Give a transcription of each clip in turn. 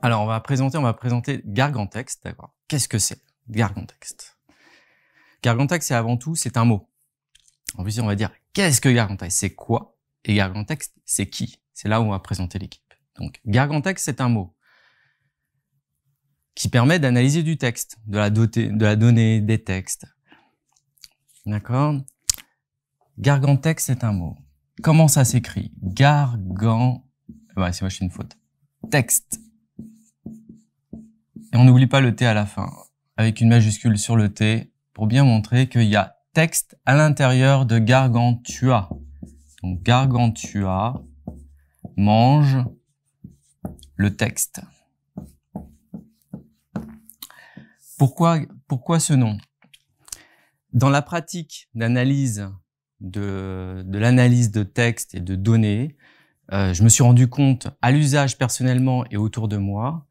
Alors, on va présenter, on va présenter Gargantex, d'accord. Qu'est-ce que c'est, Gargantex Gargantex, c'est avant tout, c'est un mot. En plus, on va dire, qu'est-ce que Gargantex C'est quoi Et Gargantex, c'est qui C'est là où on va présenter l'équipe. Donc, Gargantex, c'est un mot qui permet d'analyser du texte, de la, doter, donnée, des textes. D'accord Gargantex, c'est un mot. Comment ça s'écrit Gargant... Bah, c'est moi, je une faute. Texte. Et on n'oublie pas le T à la fin, avec une majuscule sur le T, pour bien montrer qu'il y a texte à l'intérieur de Gargantua. Donc Gargantua mange le texte. Pourquoi, pourquoi ce nom Dans la pratique d'analyse de, de l'analyse de texte et de données, euh, je me suis rendu compte à l'usage personnellement et autour de moi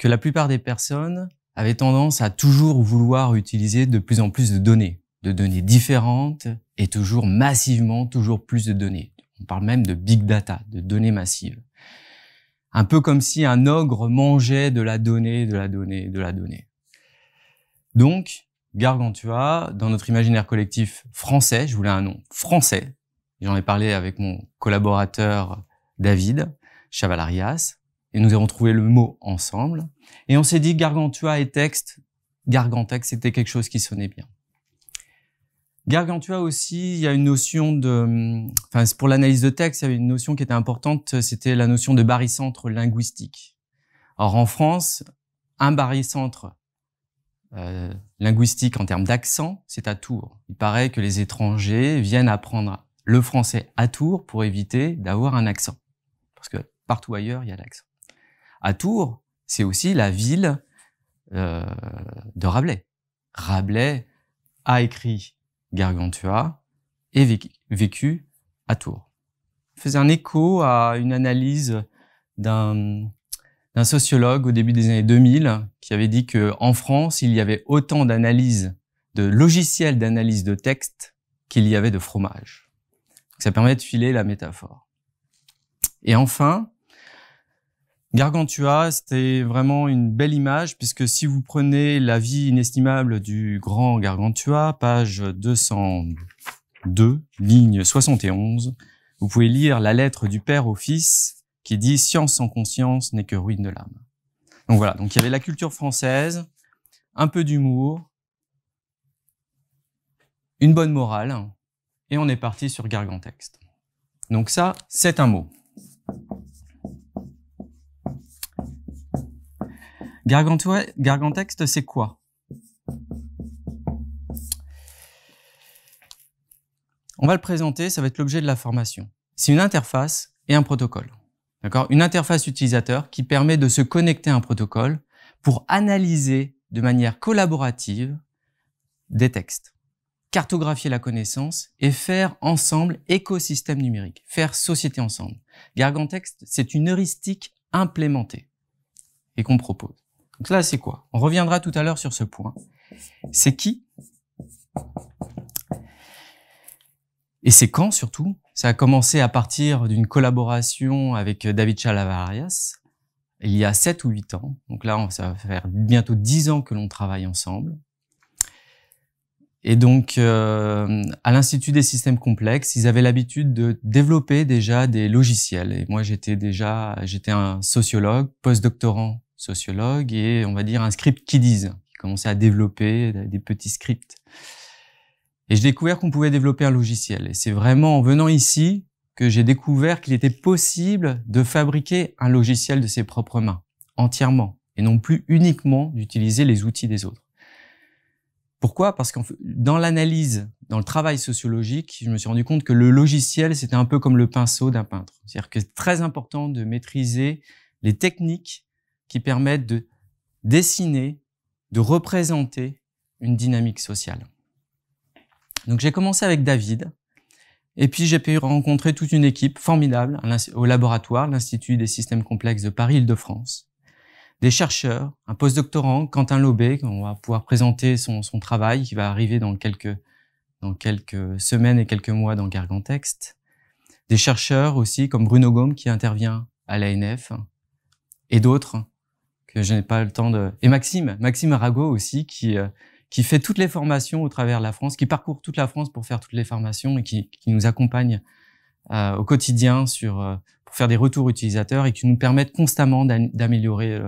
que la plupart des personnes avaient tendance à toujours vouloir utiliser de plus en plus de données, de données différentes et toujours massivement, toujours plus de données. On parle même de big data, de données massives. Un peu comme si un ogre mangeait de la donnée, de la donnée, de la donnée. Donc, Gargantua, dans notre imaginaire collectif français, je voulais un nom français. J'en ai parlé avec mon collaborateur David Chavalarias et nous avons trouvé le mot ensemble. Et on s'est dit Gargantua et texte. Gargantex, c'était quelque chose qui sonnait bien. Gargantua aussi, il y a une notion de, enfin, pour l'analyse de texte, il y avait une notion qui était importante, c'était la notion de barycentre linguistique. Or, en France, un barycentre euh, linguistique en termes d'accent, c'est à Tours. Il paraît que les étrangers viennent apprendre le français à Tours pour éviter d'avoir un accent. Parce que partout ailleurs, il y a l'accent. À Tours, c'est aussi la ville euh, de Rabelais. Rabelais a écrit Gargantua et vécu à Tours. faisait un écho à une analyse d'un sociologue au début des années 2000 qui avait dit qu'en France, il y avait autant d'analyses, de logiciels d'analyse de texte qu'il y avait de fromage. Ça permet de filer la métaphore. Et enfin, Gargantua, c'était vraiment une belle image puisque si vous prenez la vie inestimable du grand Gargantua, page 202, ligne 71, vous pouvez lire la lettre du père au fils qui dit science sans conscience n'est que ruine de l'âme. Donc voilà. Donc il y avait la culture française, un peu d'humour, une bonne morale, et on est parti sur Gargantexte. Donc ça, c'est un mot. Gargantexte, c'est quoi On va le présenter, ça va être l'objet de la formation. C'est une interface et un protocole. D'accord Une interface utilisateur qui permet de se connecter à un protocole pour analyser de manière collaborative des textes, cartographier la connaissance et faire ensemble écosystème numérique, faire société ensemble. Gargantexte, c'est une heuristique implémentée et qu'on propose. Donc là, c'est quoi On reviendra tout à l'heure sur ce point. C'est qui Et c'est quand surtout Ça a commencé à partir d'une collaboration avec euh, David Chalavarias il y a 7 ou 8 ans. Donc là, ça va faire bientôt 10 ans que l'on travaille ensemble. Et donc, euh, à l'Institut des systèmes complexes, ils avaient l'habitude de développer déjà des logiciels. Et moi, j'étais déjà, j'étais un sociologue, post-doctorant, sociologue, et on va dire un script qui dise, qui commençait à développer des petits scripts. Et j'ai découvert qu'on pouvait développer un logiciel. Et c'est vraiment en venant ici que j'ai découvert qu'il était possible de fabriquer un logiciel de ses propres mains, entièrement, et non plus uniquement d'utiliser les outils des autres. Pourquoi Parce que dans l'analyse, dans le travail sociologique, je me suis rendu compte que le logiciel, c'était un peu comme le pinceau d'un peintre. C'est-à-dire que c'est très important de maîtriser les techniques qui permettent de dessiner, de représenter une dynamique sociale. Donc j'ai commencé avec David, et puis j'ai pu rencontrer toute une équipe formidable au laboratoire, l'Institut des systèmes complexes de Paris-Île-de-France, des chercheurs, un postdoctorant, Quentin Lobé, on va pouvoir présenter son, travail, qui va arriver dans quelques, semaines et quelques mois dans Gargantext, des chercheurs aussi comme Bruno Gaume qui intervient à l'ANF, et d'autres que je n'ai pas le temps de... Et Maxime, Maxime Arago aussi, qui, euh, qui fait toutes les formations au travers de la France, qui parcourt toute la France pour faire toutes les formations et qui, nous accompagne euh, au quotidien sur, euh, pour faire des retours utilisateurs et qui nous permettent constamment d'améliorer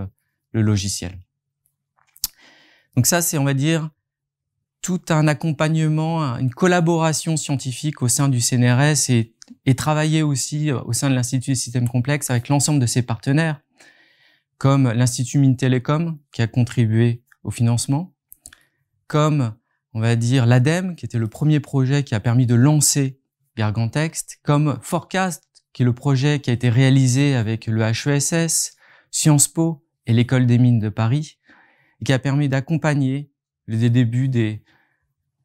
le, logiciel. Donc ça, c'est, on va dire, tout un accompagnement, une collaboration scientifique au sein du CNRS et, et travailler aussi au sein de l'Institut des systèmes complexes avec l'ensemble de ses partenaires, comme l'Institut Mines Télécom qui a contribué au financement, comme on va dire l'ADEME qui était le premier projet qui a permis de lancer Gargantext, comme Forecast qui est le projet qui a été réalisé avec le HESS, Sciences Po et l'école des mines de Paris et qui a permis d'accompagner les débuts des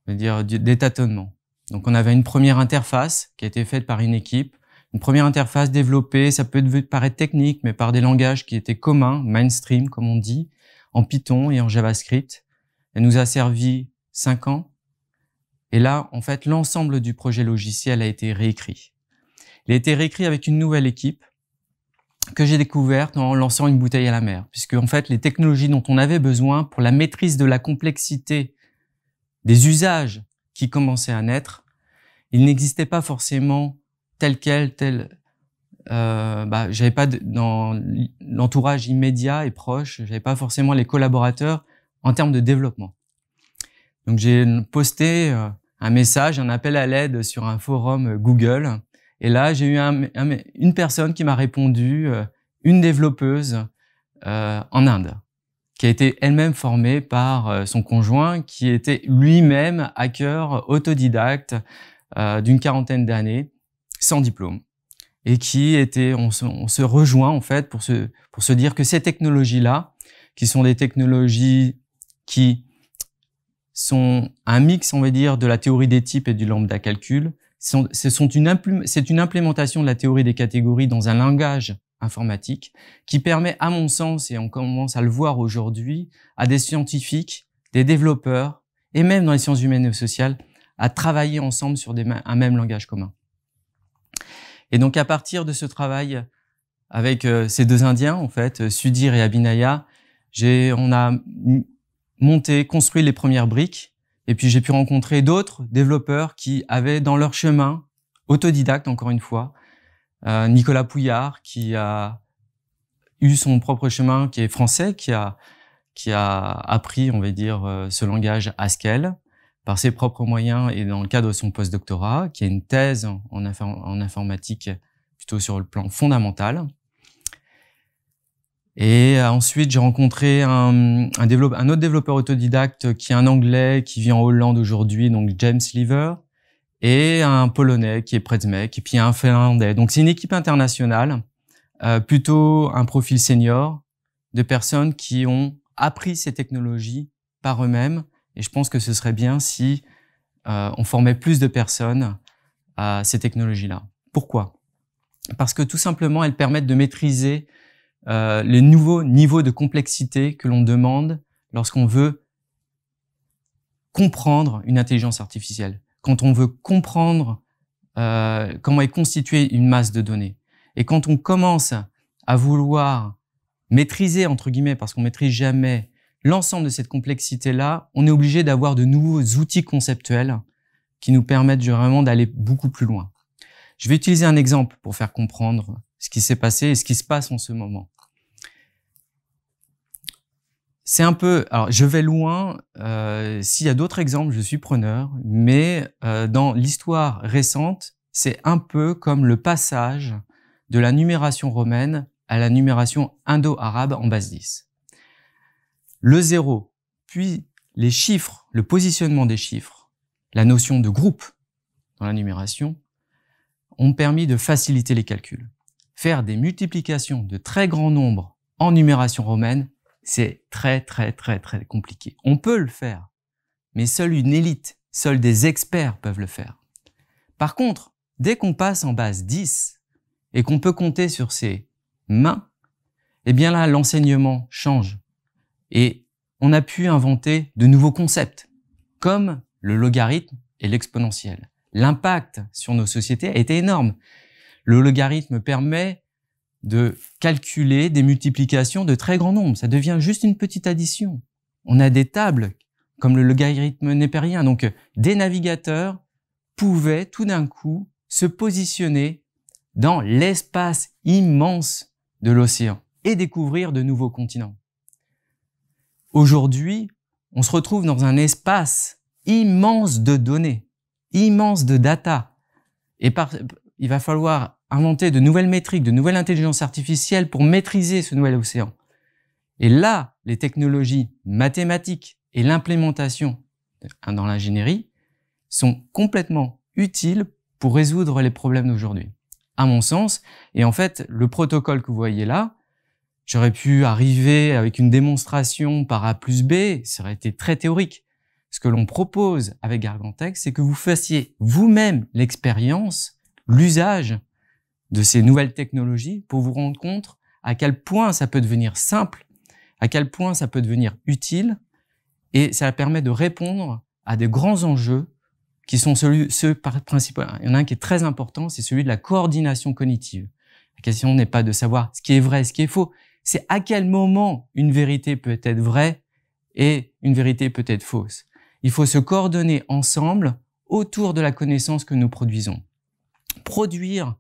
des tâtonnements. Donc on avait une première interface qui a été faite par une équipe une première interface développée, ça peut paraître technique, mais par des langages qui étaient communs, mainstream comme on dit, en Python et en JavaScript. Elle nous a servi cinq ans. Et là, en fait, l'ensemble du projet logiciel a été réécrit. Il a été réécrit avec une nouvelle équipe que j'ai découverte en lançant une bouteille à la mer, puisque en fait, les technologies dont on avait besoin pour la maîtrise de la complexité des usages qui commençaient à naître, il n'existait pas forcément tel quel, tel. Euh, bah, j'avais pas dans l'entourage immédiat et proche, j'avais pas forcément les collaborateurs en termes de développement. Donc j'ai posté euh, un message, un appel à l'aide sur un forum Google, et là j'ai eu une personne qui m'a répondu, euh, une développeuse euh, en Inde, qui a été elle-même formée par son conjoint, qui était lui-même hacker autodidacte d'une quarantaine d'années sans diplôme et qui étaient, on se, on se rejoint en fait pour se, pour se dire que ces technologies-là, qui sont des technologies qui sont un mix, on va dire, de la théorie des types et du lambda calcul, ce sont une, c'est une implémentation de la théorie des catégories dans un langage informatique qui permet, à mon sens, et on commence à le voir aujourd'hui, à des scientifiques, des développeurs, et même dans les sciences humaines et sociales, à travailler ensemble sur des, un même langage commun. Et donc à partir de ce travail avec euh, ces deux Indiens, en fait, euh, Sudhir et Abinaya, on a monté, construit les premières briques. Et puis j'ai pu rencontrer d'autres développeurs qui avaient dans leur chemin, autodidacte encore une fois, euh, Nicolas Pouillard qui a eu son propre chemin, qui est français, qui a qui a appris, on va dire, ce langage Haskell par ses propres moyens et dans le cadre de son post postdoctorat, qui est une thèse en, informatique plutôt sur le plan fondamental. Et euh, ensuite, j'ai rencontré un, autre développeur autodidacte qui est un Anglais qui vit en Hollande aujourd'hui, donc James Lever, et un Polonais qui est mec et puis un Finlandais. Donc c'est une équipe internationale, euh, plutôt un profil senior de personnes qui ont appris ces technologies par eux-mêmes et je pense que ce serait bien si euh, on formait plus de personnes à ces technologies-là. Pourquoi Parce que tout simplement, elles permettent de maîtriser euh, les nouveaux niveaux de complexité que l'on demande lorsqu'on veut comprendre une intelligence artificielle, quand on veut comprendre euh, comment est constituée une masse de données. Et quand on commence à vouloir maîtriser, entre guillemets, parce qu'on maîtrise jamais l'ensemble de cette complexité-là, on est obligé d'avoir de nouveaux outils conceptuels qui nous permettent vraiment d'aller beaucoup plus loin. Je vais utiliser un exemple pour faire comprendre ce qui s'est passé et ce qui se passe en ce moment. C'est un peu, alors je vais loin, euh, s'il y a d'autres exemples, je suis preneur, mais euh, dans l'histoire récente, c'est un peu comme le passage de la numération romaine à la numération indo-arabe en base 10 le zéro, puis les chiffres, le positionnement des chiffres, la notion de groupe dans la numération, ont permis de faciliter les calculs. Faire des multiplications de très grands nombres en numération romaine, c'est très très très très compliqué. On peut le faire, mais seule une élite, seuls des experts peuvent le faire. Par contre, dès qu'on passe en base 10 et qu'on peut compter sur ses mains, eh bien là, l'enseignement change. Et on a pu inventer de nouveaux concepts, comme le logarithme et l'exponentiel. L'impact sur nos sociétés a été énorme. Le logarithme permet de calculer des multiplications de très grands nombres. Ça devient juste une petite addition. On a des tables, comme le logarithme népérien. Donc, des navigateurs pouvaient tout d'un coup se positionner dans l'espace immense de l'océan et découvrir de nouveaux continents. Aujourd'hui, on se retrouve dans un espace immense de données, immense de data. Et il va falloir inventer de nouvelles métriques, de nouvelles intelligences artificielles pour maîtriser ce nouvel océan. Et là, les technologies mathématiques et l'implémentation dans l'ingénierie sont complètement utiles pour résoudre les problèmes d'aujourd'hui, à mon sens. Et en fait, le protocole que vous voyez là, J'aurais pu arriver avec une démonstration par A plus B, ça aurait été très théorique. Ce que l'on propose avec Gargantex, c'est que vous fassiez vous-même l'expérience, l'usage de ces nouvelles technologies pour vous rendre compte à quel point ça peut devenir simple, à quel point ça peut devenir utile, et ça permet de répondre à des grands enjeux qui sont ceux, ceux principaux. Il y en a un qui est très important, c'est celui de la coordination cognitive. La question n'est pas de savoir ce qui est vrai, ce qui est faux, c'est à quel moment une vérité peut être vraie et une vérité peut être fausse. Il faut se coordonner ensemble autour de la connaissance que nous produisons. Produire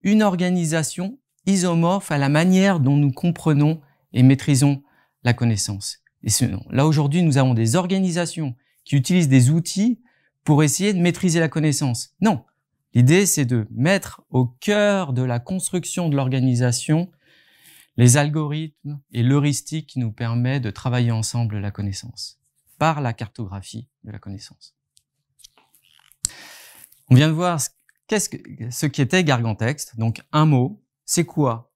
une organisation isomorphe à la manière dont nous comprenons et maîtrisons la connaissance. Et là, aujourd'hui, nous avons des organisations qui utilisent des outils pour essayer de maîtriser la connaissance. Non. L'idée, c'est de mettre au cœur de la construction de l'organisation les algorithmes et l'heuristique qui nous permet de travailler ensemble la connaissance, par la cartographie de la connaissance. On vient de voir ce, qu'est-ce que, ce donc un mot, c'est quoi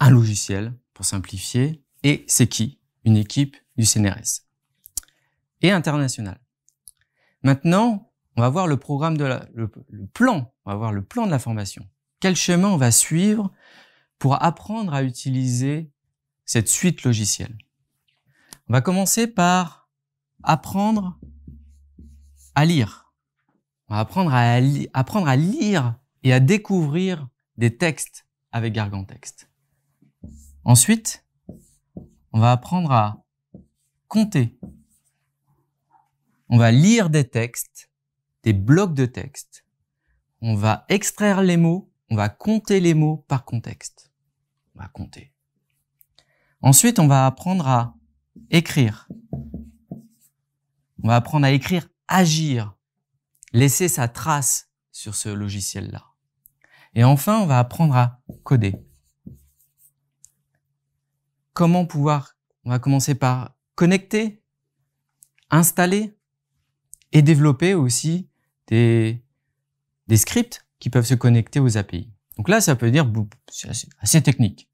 un logiciel, pour simplifier, et c'est qui Une équipe du CNRS. Et international. Maintenant, on va voir le programme de le, plan, on va voir le plan de la formation. Quel chemin on va suivre pour apprendre à utiliser cette suite logicielle. On va commencer par apprendre à lire. On va apprendre à, apprendre à lire et à découvrir des textes avec Gargantext. Ensuite, on va apprendre à compter. On va lire des textes, des blocs de texte. On va extraire les mots, on va compter les mots par contexte va compter. Ensuite, on va apprendre à écrire. On va apprendre à écrire, agir, laisser sa trace sur ce logiciel-là. Et enfin, on va apprendre à coder. Comment pouvoir, on va commencer par connecter, installer et développer aussi des, des scripts qui peuvent se connecter aux API. Donc là, ça peut dire, c'est assez, technique.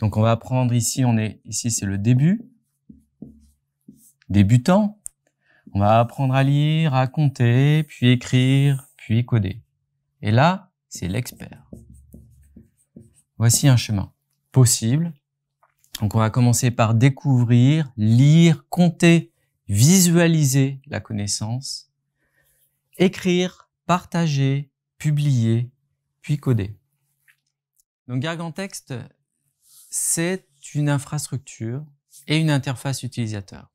Donc on va apprendre ici, on est ici c'est le début, débutant. On va apprendre à lire, à compter, puis écrire, puis coder. Et là, c'est l'expert. Voici un chemin possible. Donc on va commencer par découvrir, lire, compter, visualiser la connaissance, écrire, partager, publier, puis coder. Donc Gargantext, c'est une infrastructure et une interface utilisateur.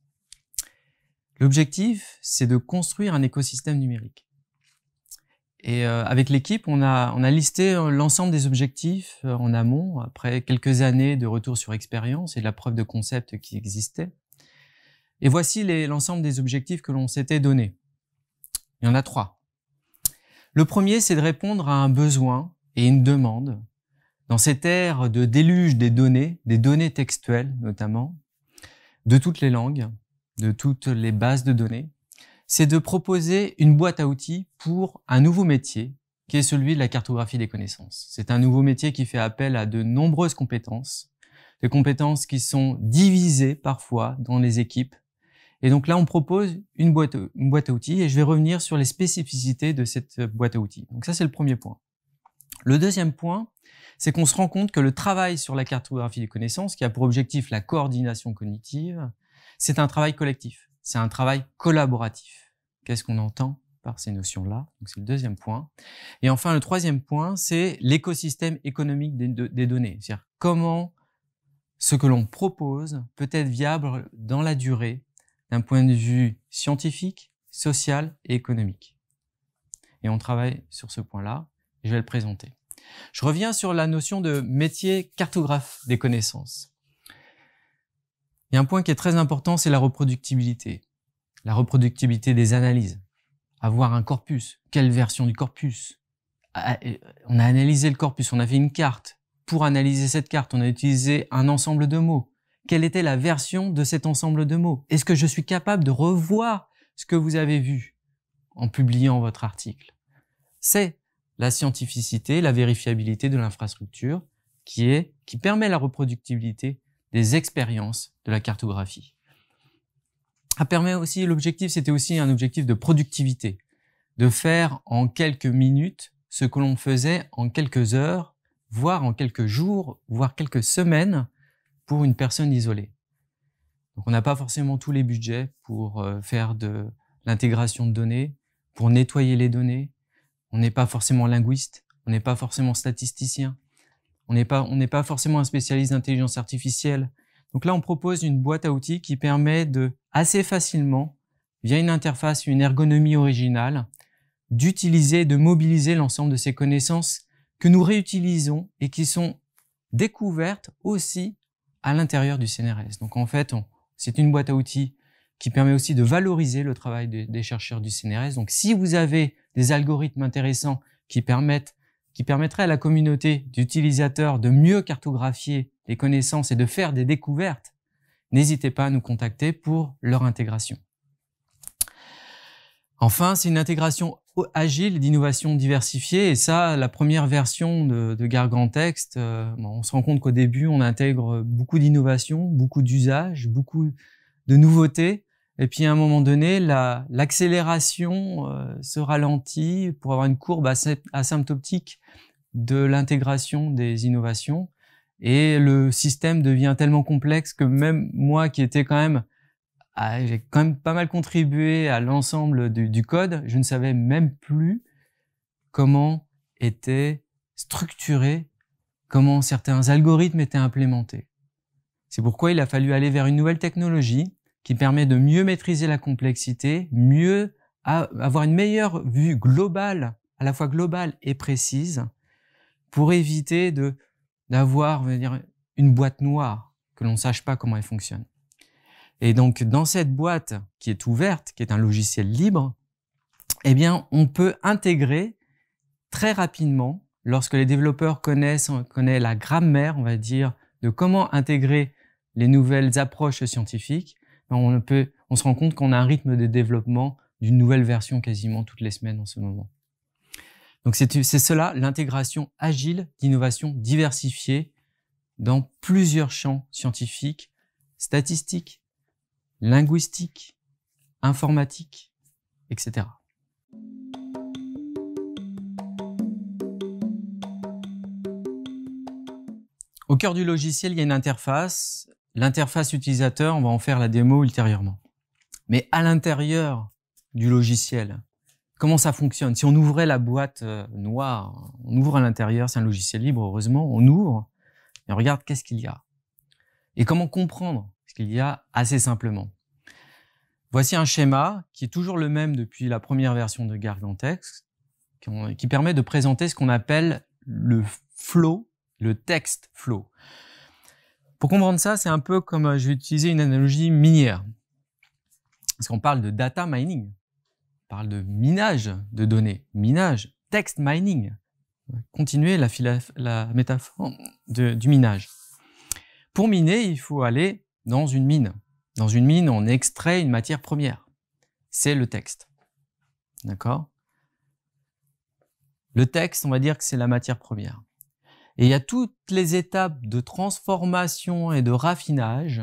L'objectif, c'est de construire un écosystème numérique. Et euh, avec l'équipe, on a, on a listé euh, l'ensemble des objectifs euh, en amont, après quelques années de retour sur expérience et de la preuve de concept qui existait. Et voici l'ensemble des objectifs que l'on s'était donnés. Il y en a trois. Le premier, c'est de répondre à un besoin et une demande. Dans cette ère de déluge des données, des données textuelles notamment, de toutes les langues, de toutes les bases de données, c'est de proposer une boîte à outils pour un nouveau métier qui est celui de la cartographie des connaissances. C'est un nouveau métier qui fait appel à de nombreuses compétences, des compétences qui sont divisées parfois dans les équipes et donc là, on propose une boîte, une boîte à outils et je vais revenir sur les spécificités de cette boîte à outils. Donc ça, c'est le premier point. Le deuxième point, c'est qu'on se rend compte que le travail sur la cartographie des connaissances, qui a pour objectif la coordination cognitive, c'est un travail collectif, c'est un travail collaboratif. Qu'est-ce qu'on entend par ces notions-là Donc c'est le deuxième point. Et enfin, le troisième point, c'est l'écosystème économique des, des données, c'est-à-dire comment ce que l'on propose peut être viable dans la durée d'un point de vue scientifique, social et économique. Et on travaille sur ce point-là, je vais le présenter. Je reviens sur la notion de métier cartographe des connaissances. Il y a un point qui est très important, c'est la reproductibilité. La reproductibilité des analyses. Avoir un corpus, quelle version du corpus ah, ah, On a analysé le corpus, on a fait une carte. Pour analyser cette carte, on a utilisé un ensemble de mots quelle était la version de cet ensemble de mots Est-ce que je suis capable de revoir ce que vous avez vu en publiant votre article C'est la scientificité, la vérifiabilité de l'infrastructure qui qui permet la reproductibilité des expériences de la cartographie. permet aussi l'objectif, c'était aussi un objectif de productivité, de faire en quelques minutes ce que l'on faisait en quelques heures, voire en quelques jours, voire quelques semaines pour une personne isolée. Donc on n'a pas forcément tous les budgets pour euh, faire de l'intégration de données, pour nettoyer les données. On n'est pas forcément linguiste, on n'est pas forcément statisticien, on n'est pas, on n'est pas forcément un spécialiste d'intelligence artificielle. Donc là, on propose une boîte à outils qui permet de assez facilement, via une interface, une ergonomie originale, d'utiliser de mobiliser l'ensemble de ces connaissances que nous réutilisons et qui sont découvertes aussi à l'intérieur du CNRS. Donc en fait, c'est une boîte à outils qui permet aussi de valoriser le travail des chercheurs du CNRS. Donc si vous avez des algorithmes intéressants qui permettent qui permettraient à la communauté d'utilisateurs de mieux cartographier les connaissances et de faire des découvertes, n'hésitez pas à nous contacter pour leur intégration. Enfin, c'est une intégration agile d'innovation diversifiée. Et ça, la première version de, de Text, euh, on se rend compte qu'au début, on intègre beaucoup d'innovations, beaucoup d'usages, beaucoup de nouveautés. Et puis à un moment donné, l'accélération la, euh, se ralentit pour avoir une courbe asymptotique de l'intégration des innovations. Et le système devient tellement complexe que même moi qui étais quand même ah, j'ai quand même pas mal contribué à l'ensemble du, code. Je ne savais même plus comment était structuré, comment certains algorithmes étaient implémentés. C'est pourquoi il a fallu aller vers une nouvelle technologie qui permet de mieux maîtriser la complexité, mieux avoir une meilleure vue globale, à la fois globale et précise, pour éviter d'avoir une boîte noire que l'on ne sache pas comment elle fonctionne. Et donc, dans cette boîte qui est ouverte, qui est un logiciel libre, eh bien, on peut intégrer très rapidement, lorsque les développeurs connaissent, la grammaire, on va dire, de comment intégrer les nouvelles approches scientifiques, ben, on, on se rend compte qu'on a un rythme de développement d'une nouvelle version quasiment toutes les semaines en ce moment. Donc, c'est cela, l'intégration agile d'innovations diversifiée dans plusieurs champs scientifiques, statistiques, linguistique, informatique, etc. Au cœur du logiciel, il y a une interface. L'interface utilisateur, on va en faire la démo ultérieurement. Mais à l'intérieur du logiciel, comment ça fonctionne Si on ouvrait la boîte euh, noire, on ouvre à l'intérieur, c'est un logiciel libre, heureusement, on ouvre et on regarde qu'est-ce qu'il y a. Et comment comprendre qu'il y a assez simplement. Voici un schéma qui est toujours le même depuis la première version de Gargantex, qui permet de présenter ce qu'on appelle le flow, le text flow. Pour comprendre ça, c'est un peu comme euh, je vais utiliser une analogie minière. Parce qu'on parle de data mining, on parle de minage de données, minage, text mining. Continuez la, métaphore du minage. Pour miner, il faut aller dans une mine. Dans une mine, on extrait une matière première. C'est le texte. D'accord Le texte, on va dire que c'est la matière première. Et il y a toutes les étapes de transformation et de raffinage,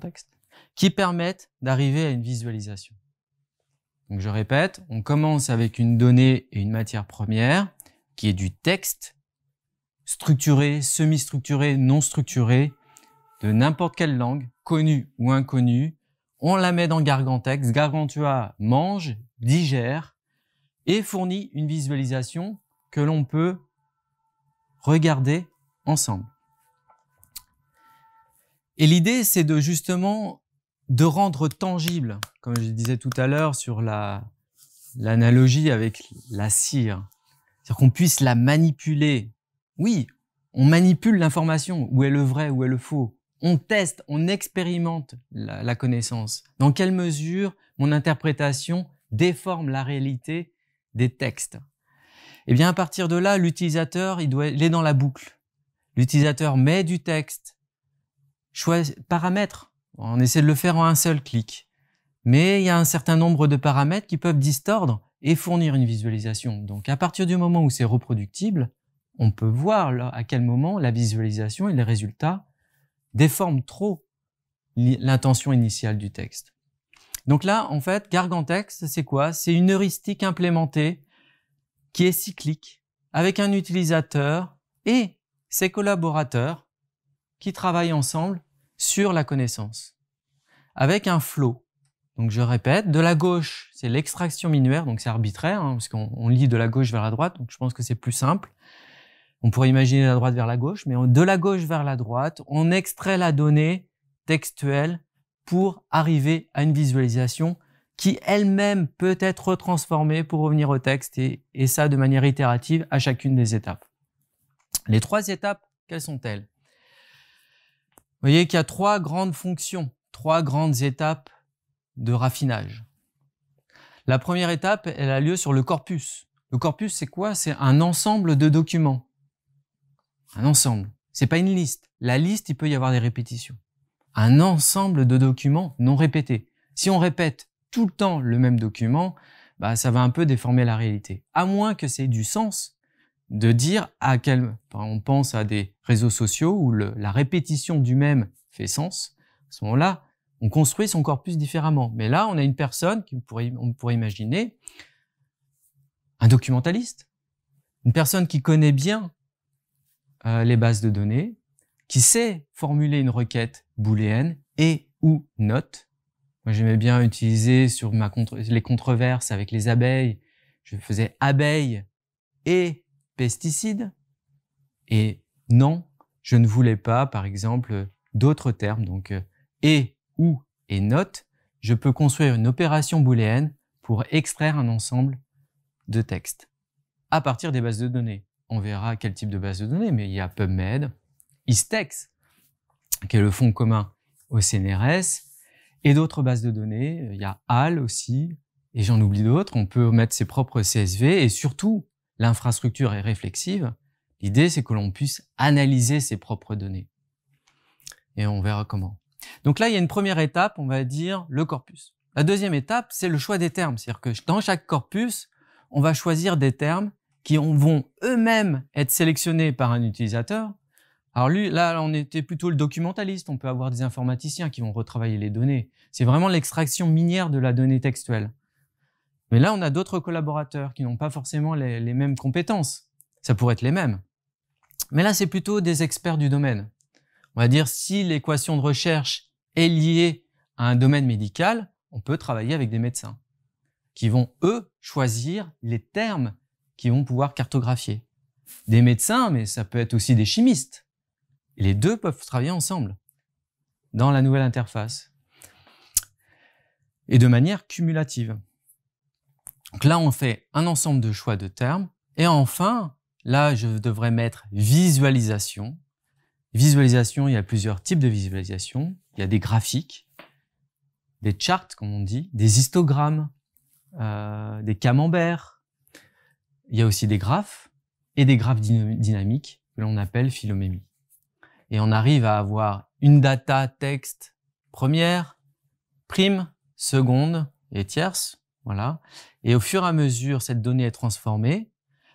texte, qui permettent d'arriver à une visualisation. Donc je répète, on commence avec une donnée et une matière première, qui est du texte, structuré, semi-structuré, non structuré, de n'importe quelle langue, connue ou inconnue. On la met dans Gargantex. Gargantua mange, digère et fournit une visualisation que l'on peut regarder ensemble. Et l'idée, c'est de justement de rendre tangible, comme je disais tout à l'heure sur la, l'analogie avec la cire, c'est-à-dire qu'on puisse la manipuler. Oui, on manipule l'information, où est le vrai, où est le faux on teste, on expérimente la, connaissance. Dans quelle mesure mon interprétation déforme la réalité des textes Eh bien, à partir de là, l'utilisateur, il, est dans la boucle. L'utilisateur met du texte, choisit paramètres. On essaie de le faire en un seul clic. Mais il y a un certain nombre de paramètres qui peuvent distordre et fournir une visualisation. Donc, à partir du moment où c'est reproductible, on peut voir à quel moment la visualisation et les résultats déforme trop l'intention initiale du texte. Donc là, en fait, Gargantex, c'est quoi C'est une heuristique implémentée qui est cyclique avec un utilisateur et ses collaborateurs qui travaillent ensemble sur la connaissance avec un flot. Donc je répète, de la gauche, c'est l'extraction minuaire, donc c'est arbitraire, hein, parce qu'on lit de la gauche vers la droite, donc je pense que c'est plus simple. On pourrait imaginer la droite vers la gauche, mais de la gauche vers la droite, on extrait la donnée textuelle pour arriver à une visualisation qui elle-même peut être transformée pour revenir au texte et, et ça de manière itérative à chacune des étapes. Les trois étapes, quelles sont-elles Vous voyez qu'il y a trois grandes fonctions, trois grandes étapes de raffinage. La première étape, elle a lieu sur le corpus. Le corpus, c'est quoi C'est un ensemble de documents un ensemble. C'est pas une liste. La liste, il peut y avoir des répétitions. Un ensemble de documents non répétés. Si on répète tout le temps le même document, bah, ça va un peu déformer la réalité. À moins que c'est du sens de dire à quel, on pense à des réseaux sociaux où la répétition du même fait sens. À ce moment-là, on construit son corpus différemment. Mais là, on a une personne qui pourrait, on pourrait imaginer un documentaliste, une personne qui connaît bien euh, les bases de données, qui sait formuler une requête booléenne et ou note. Moi, j'aimais bien utiliser sur ma les controverses avec les abeilles. Je faisais abeilles et pesticides. Et non, je ne voulais pas, par exemple, d'autres termes, donc euh, et ou et note. Je peux construire une opération booléenne pour extraire un ensemble de textes à partir des bases de données on verra quel type de base de données, mais il y a PubMed, Istex, qui est le fonds commun au CNRS, et d'autres bases de données. Il y a HAL aussi, et j'en oublie d'autres. On peut mettre ses propres CSV, et surtout, l'infrastructure est réflexive. L'idée, c'est que l'on puisse analyser ses propres données. Et on verra comment. Donc là, il y a une première étape, on va dire le corpus. La deuxième étape, c'est le choix des termes. C'est-à-dire que dans chaque corpus, on va choisir des termes qui vont eux-mêmes être sélectionnés par un utilisateur. Alors lui, là, on était plutôt le documentaliste. On peut avoir des informaticiens qui vont retravailler les données. C'est vraiment l'extraction minière de la donnée textuelle. Mais là, on a d'autres collaborateurs qui n'ont pas forcément les, les mêmes compétences. Ça pourrait être les mêmes. Mais là, c'est plutôt des experts du domaine. On va dire, si l'équation de recherche est liée à un domaine médical, on peut travailler avec des médecins qui vont, eux, choisir les termes qui vont pouvoir cartographier. Des médecins, mais ça peut être aussi des chimistes. les deux peuvent travailler ensemble dans la nouvelle interface et de manière cumulative. Donc là, on fait un ensemble de choix de termes. Et enfin, là, je devrais mettre visualisation. Visualisation, il y a plusieurs types de visualisation. Il y a des graphiques, des charts, comme on dit, des histogrammes, euh, des camemberts, il y a aussi des graphes et des graphes dynamiques que l'on appelle philomémie. Et on arrive à avoir une data texte première, prime, seconde et tierce. Voilà. Et au fur et à mesure, cette donnée est transformée.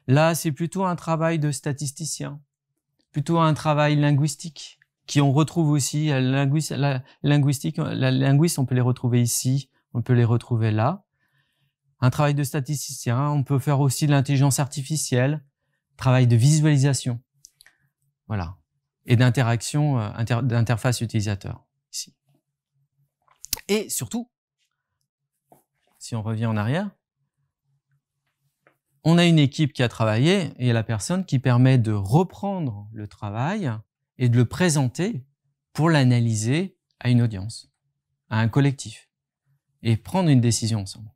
Là, c'est plutôt un travail de statisticien, plutôt un travail linguistique, qui on retrouve aussi, la la, linguistique, la linguiste, on peut les retrouver ici, on peut les retrouver là. Un travail de statisticien, on peut faire aussi de l'intelligence artificielle, travail de visualisation. Voilà. Et d'interaction, euh, d'interface utilisateur, ici. Et surtout, si on revient en arrière, on a une équipe qui a travaillé et la personne qui permet de reprendre le travail et de le présenter pour l'analyser à une audience, à un collectif, et prendre une décision ensemble.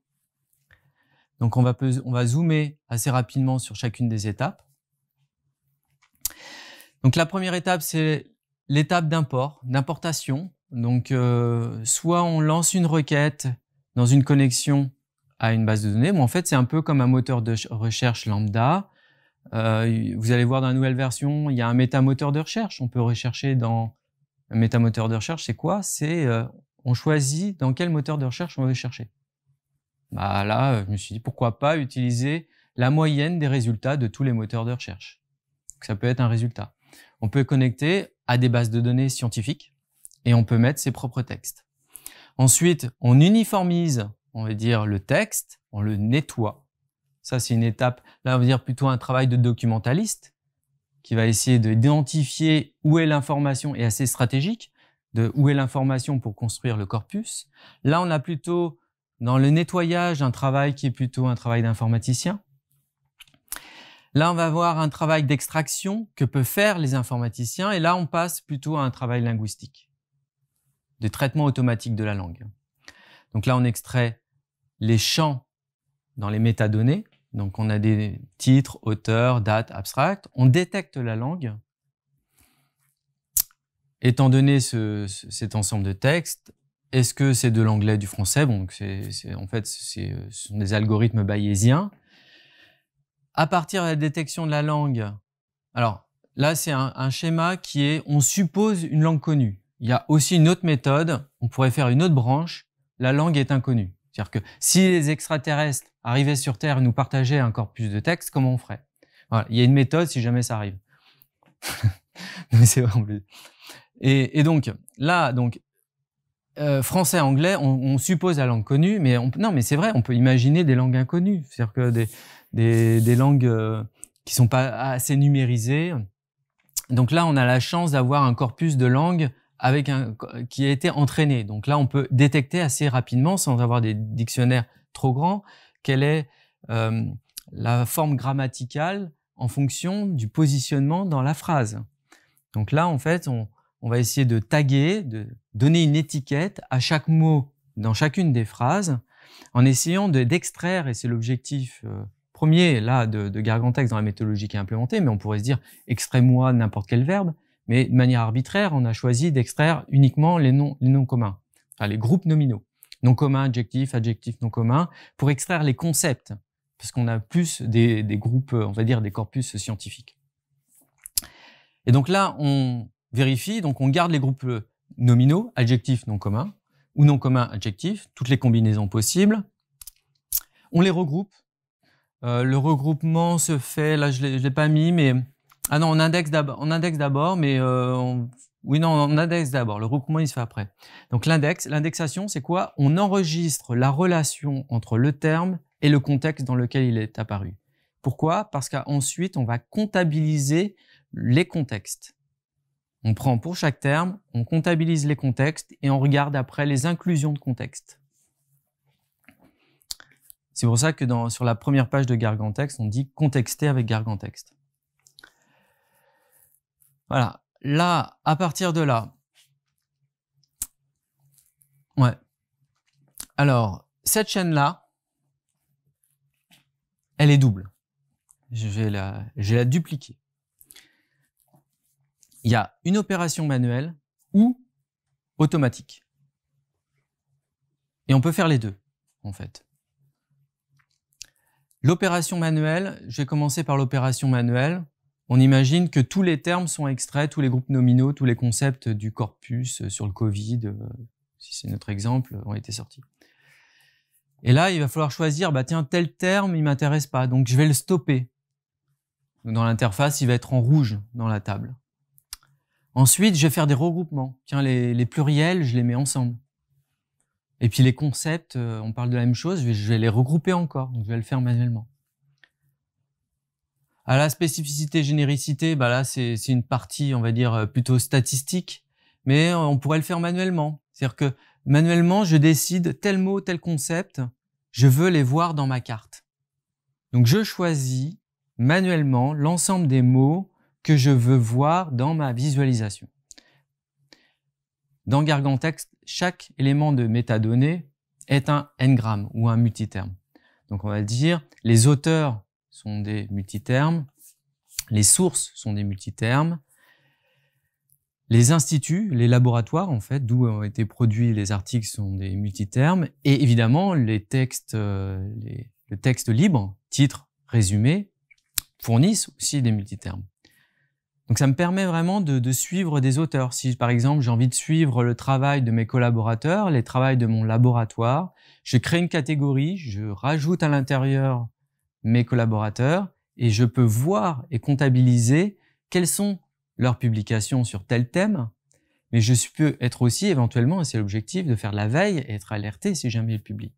Donc on va, on va zoomer assez rapidement sur chacune des étapes. Donc la première étape, c'est l'étape d'import, d'importation. Donc euh, soit on lance une requête dans une connexion à une base de données, mais en fait c'est un peu comme un moteur de recherche lambda. Euh, vous allez voir dans la nouvelle version, il y a un métamoteur de recherche. On peut rechercher dans un métamoteur de recherche, c'est quoi C'est euh, on choisit dans quel moteur de recherche on veut chercher bah là, euh, je me suis dit pourquoi pas utiliser la moyenne des résultats de tous les moteurs de recherche. ça peut être un résultat. On peut connecter à des bases de données scientifiques et on peut mettre ses propres textes. Ensuite, on uniformise, on va dire, le texte, on le nettoie. Ça, c'est une étape, là, on va dire plutôt un travail de documentaliste qui va essayer d'identifier où est l'information et assez stratégique de où est l'information pour construire le corpus. Là, on a plutôt dans le nettoyage, un travail qui est plutôt un travail d'informaticien. Là, on va voir un travail d'extraction que peuvent faire les informaticiens, et là, on passe plutôt à un travail linguistique, de traitement automatique de la langue. Donc là, on extrait les champs dans les métadonnées, donc on a des titres, auteurs, dates, abstracts. On détecte la langue. Étant donné cet ensemble de textes, est-ce que c'est de l'anglais, du français c'est en fait, ce sont des algorithmes bayésiens. À partir de la détection de la langue, alors là, c'est un, schéma qui est, on suppose une langue connue. Il y a aussi une autre méthode, on pourrait faire une autre branche, la langue est inconnue. C'est-à-dire que si les extraterrestres arrivaient sur Terre et nous partageaient un corpus de texte, comment on ferait Il y a une méthode si jamais ça arrive. Mais c'est en plus. Et, et, donc, là, donc, euh, français, anglais, on, suppose la langue connue, mais non, mais c'est vrai, on peut imaginer des langues inconnues, c'est-à-dire que des, des, des langues euh, qui sont pas assez numérisées. Donc là, on a la chance d'avoir un corpus de langues avec un, qui a été entraîné. Donc là, on peut détecter assez rapidement, sans avoir des dictionnaires trop grands, quelle est euh, la forme grammaticale en fonction du positionnement dans la phrase. Donc là, en fait, on, on va essayer de taguer, de donner une étiquette à chaque mot dans chacune des phrases, en essayant d'extraire, et c'est l'objectif euh, premier là de, Gargantex dans la méthodologie qui est implémentée, mais on pourrait se dire extrait moi n'importe quel verbe, mais de manière arbitraire, on a choisi d'extraire uniquement les noms, communs, les groupes nominaux, noms communs, adjectifs, adjectifs non communs, pour extraire les concepts, parce qu'on a plus des groupes, on va dire des corpus scientifiques. Et donc là, on, vérifie, donc on garde les groupes euh, nominaux, adjectifs non communs, ou non communs adjectifs, toutes les combinaisons possibles. On les regroupe. Euh, le regroupement se fait, là je ne l'ai pas mis, mais... Ah non, on indexe d'abord, mais... Euh, oui, non, on indexe d'abord, le regroupement il se fait après. Donc l'index, l'indexation c'est quoi On enregistre la relation entre le terme et le contexte dans lequel il est apparu. Pourquoi Parce qu'ensuite on va comptabiliser les contextes. On prend pour chaque terme, on comptabilise les contextes et on regarde après les inclusions de contexte. C'est pour ça que sur la première page de Gargantext, on dit contexter avec Gargantexte. Voilà. Là, à partir de là. Ouais. Alors, cette chaîne-là, elle est double. Je vais je vais la dupliquer il y a une opération manuelle ou automatique. Et on peut faire les deux, en fait. L'opération manuelle, je vais commencer par l'opération manuelle. On imagine que tous les termes sont extraits, tous les groupes nominaux, tous les concepts du corpus euh, sur le Covid, euh, si c'est notre exemple, euh, ont été sortis. Et là, il va falloir choisir, bah tiens, tel terme, il m'intéresse pas, donc je vais le stopper. Dans l'interface, il va être en rouge dans la table. Ensuite, je vais faire des regroupements. Tiens, les, pluriels, je les mets ensemble. Et puis les concepts, euh, on parle de la même chose, je vais, les regrouper encore, donc je vais le faire manuellement. À la spécificité, généricité, bah là c'est une partie, on va dire, euh, plutôt statistique, mais euh, on pourrait le faire manuellement. C'est-à-dire que manuellement, je décide tel mot, tel concept, je veux les voir dans ma carte. Donc je choisis manuellement l'ensemble des mots que je veux voir dans ma visualisation. Dans Gargantext, chaque élément de métadonnées est un n-gramme ou un multiterme. Donc on va dire les auteurs sont des multitermes, les sources sont des multitermes, les instituts, les laboratoires en fait, d'où ont été produits les articles sont des multitermes, et évidemment les textes, euh, les, le texte libre, titre, résumé, fournissent aussi des multitermes. Donc ça me permet vraiment de, suivre des auteurs. Si par exemple j'ai envie de suivre le travail de mes collaborateurs, les travaux de mon laboratoire, je crée une catégorie, je rajoute à l'intérieur mes collaborateurs et je peux voir et comptabiliser quelles sont leurs publications sur tel thème. Mais je peux être aussi éventuellement, et c'est l'objectif, de faire la veille et être alerté si jamais il publie.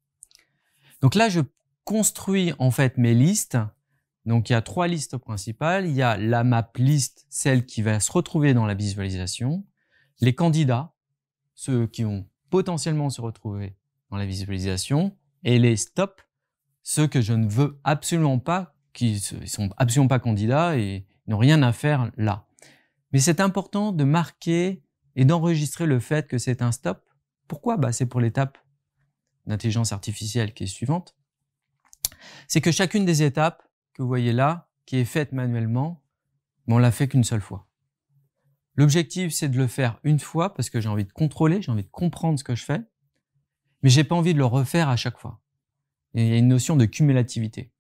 Donc là, je construis en fait mes listes donc il y a trois listes principales. Il y a la map list, celle qui va se retrouver dans la visualisation, les candidats, ceux qui ont potentiellement se retrouver dans la visualisation, et les stops, ceux que je ne veux absolument pas, qui sont absolument pas candidats et n'ont rien à faire là. Mais c'est important de marquer et d'enregistrer le fait que c'est un stop. Pourquoi bah, C'est pour l'étape d'intelligence artificielle qui est suivante. C'est que chacune des étapes que vous voyez là, qui est faite manuellement, mais on l'a fait qu'une seule fois. L'objectif, c'est de le faire une fois parce que j'ai envie de contrôler, j'ai envie de comprendre ce que je fais, mais j'ai pas envie de le refaire à chaque fois. Et il y a une notion de cumulativité.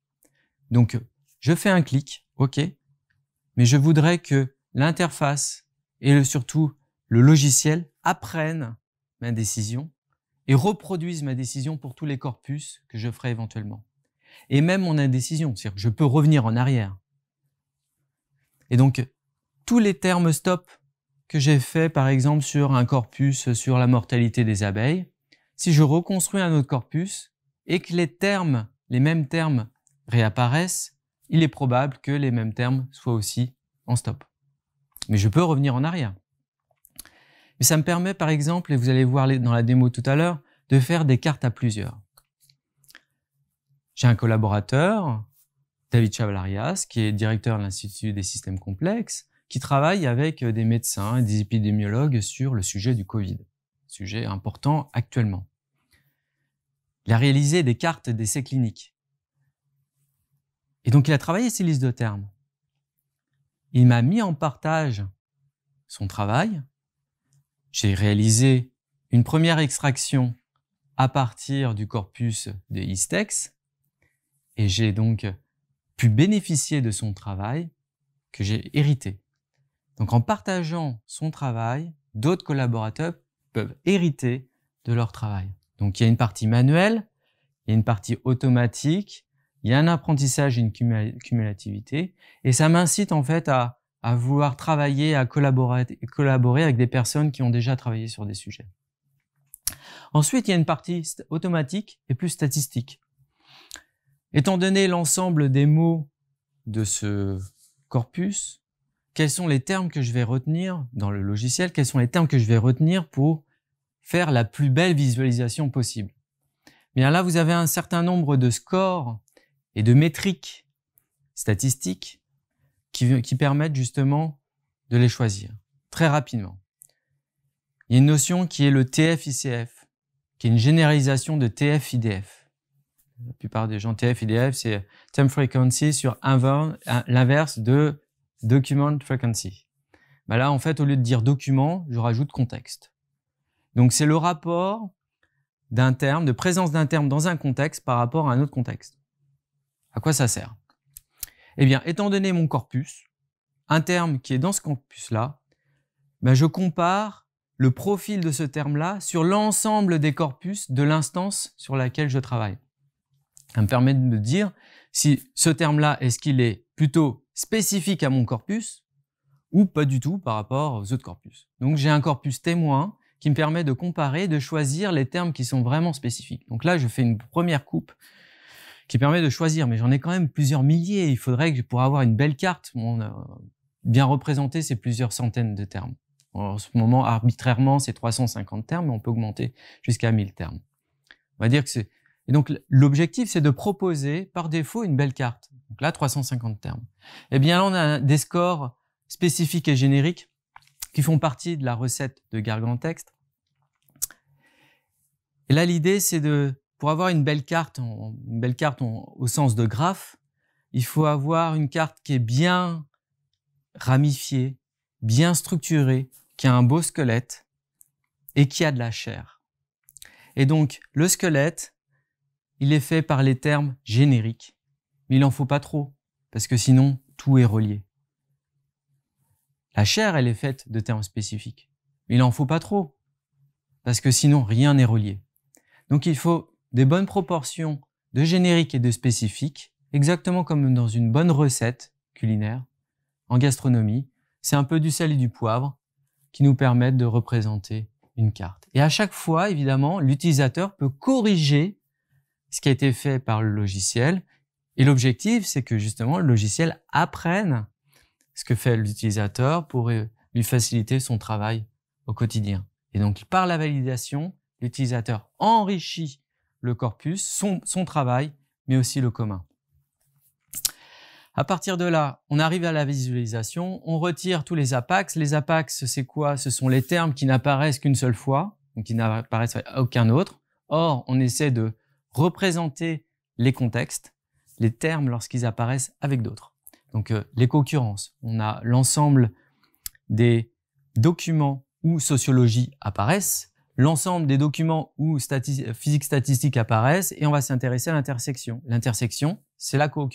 Donc, je fais un clic, OK, mais je voudrais que l'interface et surtout le logiciel apprennent ma décision et reproduisent ma décision pour tous les corpus que je ferai éventuellement et même mon indécision. C'est-à-dire que je peux revenir en arrière. Et donc, tous les termes stop que j'ai fait, par exemple, sur un corpus sur la mortalité des abeilles, si je reconstruis un autre corpus et que les termes, les mêmes termes réapparaissent, il est probable que les mêmes termes soient aussi en stop. Mais je peux revenir en arrière. Mais ça me permet, par exemple, et vous allez voir dans la démo tout à l'heure, de faire des cartes à plusieurs. J'ai un collaborateur, David Chavalarias, qui est directeur de l'Institut des systèmes complexes, qui travaille avec euh, des médecins et des épidémiologues sur le sujet du Covid, sujet important actuellement. Il a réalisé des cartes d'essais cliniques. Et donc, il a travaillé ces listes de termes. Il m'a mis en partage son travail. J'ai réalisé une première extraction à partir du corpus de Istex, et j'ai donc pu bénéficier de son travail que j'ai hérité. Donc en partageant son travail, d'autres collaborateurs peuvent hériter de leur travail. Donc il y a une partie manuelle, il y a une partie automatique, il y a un apprentissage une cumulativité. Et ça m'incite en fait à, vouloir travailler, à collaborer avec des personnes qui ont déjà travaillé sur des sujets. Ensuite, il y a une partie automatique et plus statistique. Étant donné l'ensemble des mots de ce corpus, quels sont les termes que je vais retenir dans le logiciel, quels sont les termes que je vais retenir pour faire la plus belle visualisation possible. Bien là, vous avez un certain nombre de scores et de métriques statistiques qui, qui permettent justement de les choisir très rapidement. Il y a une notion qui est le TF-ICF, qui est une généralisation de TF-IDF la plupart des gens TF, IDF, c'est term frequency sur l'inverse de document frequency. Bah là, en fait, au lieu de dire document, je rajoute contexte. Donc, c'est le rapport d'un terme, de présence d'un terme dans un contexte par rapport à un autre contexte. À quoi ça sert Eh bien, étant donné mon corpus, un terme qui est dans ce corpus-là, bah, je compare le profil de ce terme-là sur l'ensemble des corpus de l'instance sur laquelle je travaille ça me permet de me dire si ce terme-là, est-ce qu'il est plutôt spécifique à mon corpus ou pas du tout par rapport aux autres corpus. Donc j'ai un corpus témoin qui me permet de comparer, de choisir les termes qui sont vraiment spécifiques. Donc là, je fais une première coupe qui permet de choisir, mais j'en ai quand même plusieurs milliers. Il faudrait que je pourrais avoir une belle carte, euh, bien représenté ces plusieurs centaines de termes. En ce moment, arbitrairement, c'est 350 termes, mais on peut augmenter jusqu'à 1000 termes. On va dire que c'est et donc, l'objectif, c'est de proposer par défaut une belle carte. Donc là, 350 termes. Eh bien, là, on a des scores spécifiques et génériques qui font partie de la recette de Gargantexte. Et là, l'idée, c'est de, pour avoir une belle carte, une belle carte au sens de graphe, il faut avoir une carte qui est bien ramifiée, bien structurée, qui a un beau squelette et qui a de la chair. Et donc, le squelette, il est fait par les termes génériques. Mais il n'en faut pas trop, parce que sinon, tout est relié. La chair, elle est faite de termes spécifiques. Mais il n'en faut pas trop, parce que sinon, rien n'est relié. Donc il faut des bonnes proportions de génériques et de spécifiques, exactement comme dans une bonne recette culinaire, en gastronomie. C'est un peu du sel et du poivre qui nous permettent de représenter une carte. Et à chaque fois, évidemment, l'utilisateur peut corriger ce qui a été fait par le logiciel. Et l'objectif, c'est que justement, le logiciel apprenne ce que fait l'utilisateur pour euh, lui faciliter son travail au quotidien. Et donc, par la validation, l'utilisateur enrichit le corpus, son, travail, mais aussi le commun. À partir de là, on arrive à la visualisation, on retire tous les apax. Les apax, c'est quoi Ce sont les termes qui n'apparaissent qu'une seule fois, donc qui n'apparaissent à aucun autre. Or, on essaie de représenter les contextes, les termes lorsqu'ils apparaissent avec d'autres. Donc les euh, les concurrences, on a l'ensemble des documents où sociologie apparaissent, l'ensemble des documents où physique statistique apparaissent, et on va s'intéresser à l'intersection. L'intersection, c'est la co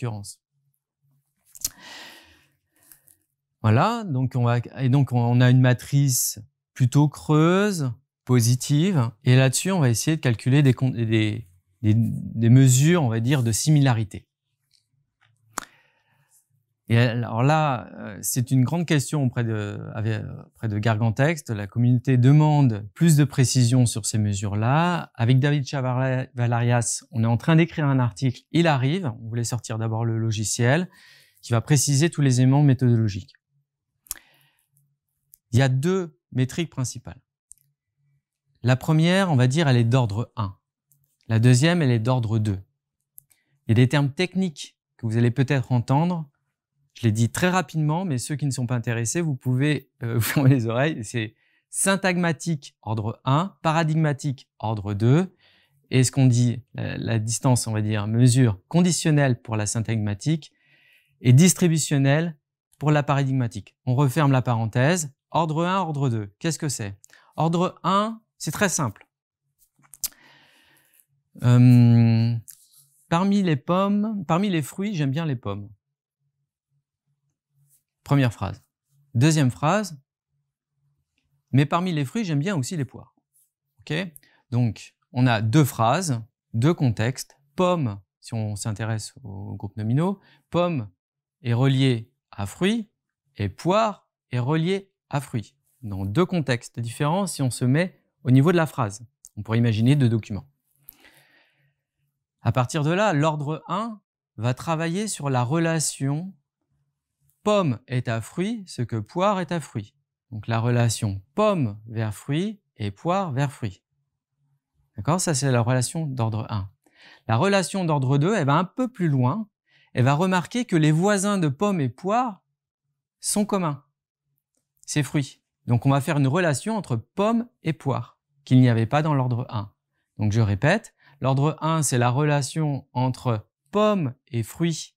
Voilà, donc on va, a une matrice plutôt creuse, positive, et là-dessus, on va essayer de calculer des, des des, mesures, on va dire, de similarité. Et alors là, euh, c'est une grande question auprès de, auprès de Gargantext. La communauté demande plus de précisions sur ces mesures-là. Avec David Chavalarias, on est en train d'écrire un article. Il arrive. On voulait sortir d'abord le logiciel qui va préciser tous les éléments méthodologiques. Il y a deux métriques principales. La première, on va dire, elle est d'ordre 1. La deuxième, elle est d'ordre 2. Il y a des termes techniques que vous allez peut-être entendre. Je l'ai dit très rapidement, mais ceux qui ne sont pas intéressés, vous pouvez euh, fermer les oreilles. C'est syntagmatique, ordre 1, paradigmatique, ordre 2. Et ce qu'on dit, la, la distance, on va dire, mesure conditionnelle pour la syntagmatique et distributionnelle pour la paradigmatique. On referme la parenthèse. Ordre 1, ordre 2, qu'est-ce que c'est Ordre 1, c'est très simple. Euh, parmi les pommes, parmi les fruits, j'aime bien les pommes. Première phrase. Deuxième phrase. Mais parmi les fruits, j'aime bien aussi les poires. Ok Donc, on a deux phrases, deux contextes. Pomme, si on s'intéresse au groupe nominaux, pomme est relié à fruit et poire est relié à fruit. Dans deux contextes différents si on se met au niveau de la phrase. On pourrait imaginer deux documents. À partir de là, l'ordre 1 va travailler sur la relation pomme est à fruit, ce que poire est à fruit. Donc la relation pomme vers fruit et poire vers fruit. D'accord Ça, c'est la relation d'ordre 1. La relation d'ordre 2, elle va un peu plus loin. Elle va remarquer que les voisins de pomme et poire sont communs. C'est fruits. Donc on va faire une relation entre pomme et poire, qu'il n'y avait pas dans l'ordre 1. Donc je répète, L'ordre 1, c'est la relation entre pomme et fruit,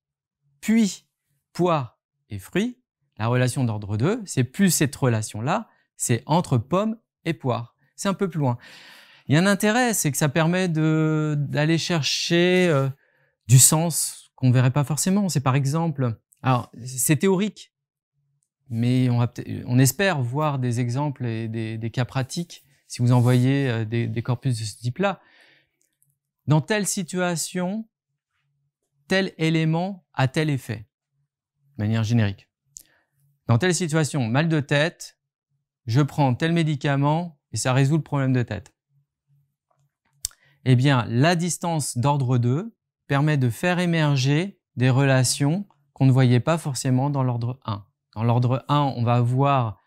puis poire et fruit. La relation d'ordre 2, c'est plus cette relation-là, c'est entre pomme et poire. C'est un peu plus loin. Il y a un intérêt, c'est que ça permet d'aller chercher euh, du sens qu'on ne verrait pas forcément. C'est par exemple, alors c'est théorique, mais on, espère voir des exemples et des, cas pratiques si vous envoyez euh, des corpus de ce type-là. Dans telle situation, tel élément a tel effet, de manière générique. Dans telle situation, mal de tête, je prends tel médicament et ça résout le problème de tête. Eh bien, la distance d'ordre 2 permet de faire émerger des relations qu'on ne voyait pas forcément dans l'ordre 1. Dans l'ordre 1, on va avoir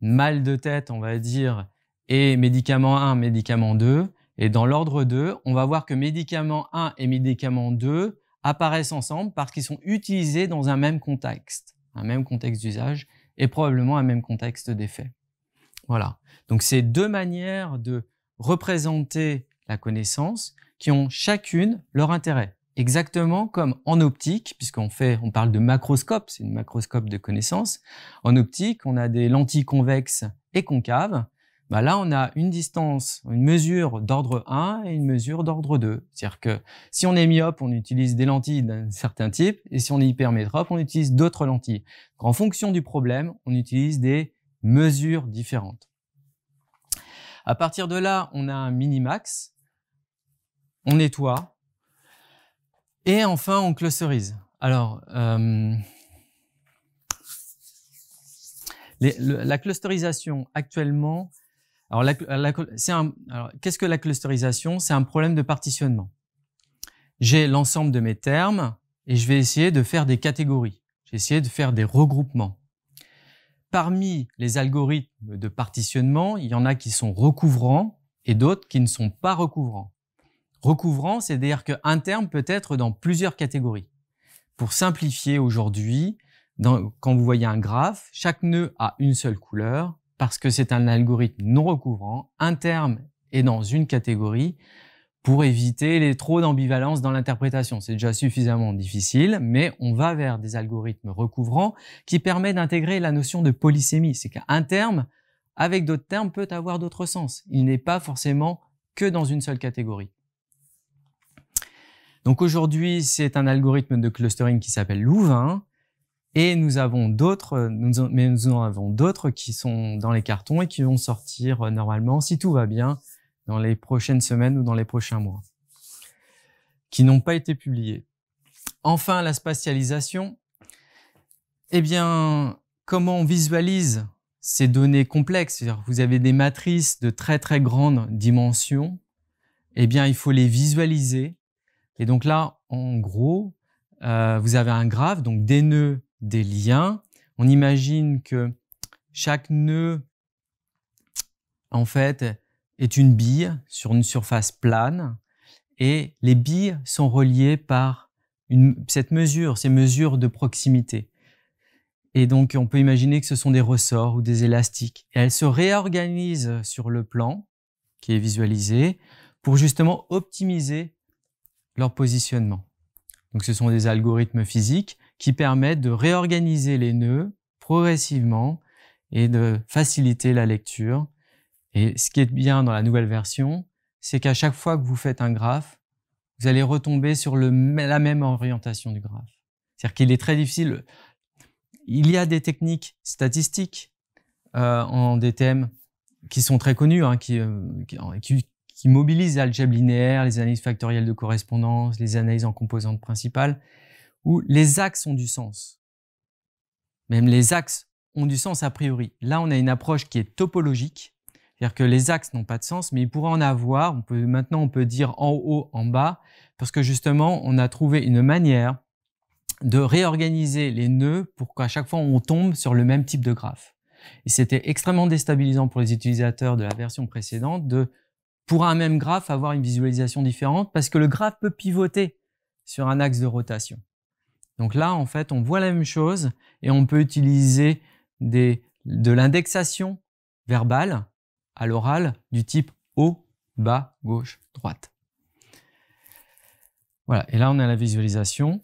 mal de tête, on va dire, et médicament 1, médicament 2. Et dans l'ordre 2, on va voir que médicament 1 et médicament 2 apparaissent ensemble parce qu'ils sont utilisés dans un même contexte, un même contexte d'usage et probablement un même contexte d'effet. Voilà. Donc c'est deux manières de représenter la connaissance qui ont chacune leur intérêt. Exactement comme en optique, puisqu'on on parle de macroscope, c'est une macroscope de connaissance. En optique, on a des lentilles convexes et concaves bah là, on a une distance, une mesure d'ordre 1 et une mesure d'ordre 2. C'est-à-dire que si on est myope, on utilise des lentilles d'un certain type, et si on est hypermétrope, on utilise d'autres lentilles. en fonction du problème, on utilise des mesures différentes. À partir de là, on a un minimax, on nettoie, et enfin, on clusterise. Alors, euh, la clusterisation actuellement, alors, qu'est-ce que la clusterisation C'est un problème de partitionnement. J'ai l'ensemble de mes termes et je vais essayer de faire des catégories. J'ai essayé de faire des regroupements. Parmi les algorithmes de partitionnement, il y en a qui sont recouvrants et d'autres qui ne sont pas recouvrants. Recouvrant, c'est-à-dire qu'un terme peut être dans plusieurs catégories. Pour simplifier aujourd'hui, quand vous voyez un graphe, chaque nœud a une seule couleur, parce que c'est un algorithme non recouvrant, un terme est dans une catégorie pour éviter les trop d'ambivalence dans l'interprétation. C'est déjà suffisamment difficile, mais on va vers des algorithmes recouvrants qui permettent d'intégrer la notion de polysémie. C'est qu'un terme, avec d'autres termes, peut avoir d'autres sens. Il n'est pas forcément que dans une seule catégorie. Donc aujourd'hui, c'est un algorithme de clustering qui s'appelle Louvain, et nous avons d'autres, mais nous en avons d'autres qui sont dans les cartons et qui vont sortir euh, normalement, si tout va bien, dans les prochaines semaines ou dans les prochains mois, qui n'ont pas été publiés. Enfin, la spatialisation. Eh bien, comment on visualise ces données complexes Vous avez des matrices de très très grandes dimensions. Eh bien, il faut les visualiser. Et donc là, en gros, euh, vous avez un graphe, donc des nœuds des liens. On imagine que chaque nœud, en fait, est une bille sur une surface plane et les billes sont reliées par cette mesure, ces mesures de proximité. Et donc, on peut imaginer que ce sont des ressorts ou des élastiques. elles se réorganisent sur le plan qui est visualisé pour justement optimiser leur positionnement. Donc, ce sont des algorithmes physiques qui permettent de réorganiser les nœuds progressivement et de faciliter la lecture. Et ce qui est bien dans la nouvelle version, c'est qu'à chaque fois que vous faites un graphe, vous allez retomber sur la même orientation du graphe. C'est-à-dire qu'il est très difficile. Il y a des techniques statistiques euh, en des thèmes qui sont très connus, hein, euh, qui, qui mobilisent l'algèbre linéaire, les analyses factorielles de correspondance, les analyses en composantes principales où les axes ont du sens. Même les axes ont du sens a priori. Là, on a une approche qui est topologique, c'est-à-dire que les axes n'ont pas de sens, mais ils pourraient en avoir. maintenant, on peut dire en haut, en bas, parce que justement, on a trouvé une manière de réorganiser les nœuds pour qu'à chaque fois, on tombe sur le même type de graphe. Et c'était extrêmement déstabilisant pour les utilisateurs de la version précédente de, pour un même graphe, avoir une visualisation différente, parce que le graphe peut pivoter sur un axe de rotation. Donc là, en fait, on voit la même chose et on peut utiliser de l'indexation verbale à l'oral du type haut, bas, gauche, droite. Voilà, et là on a la visualisation.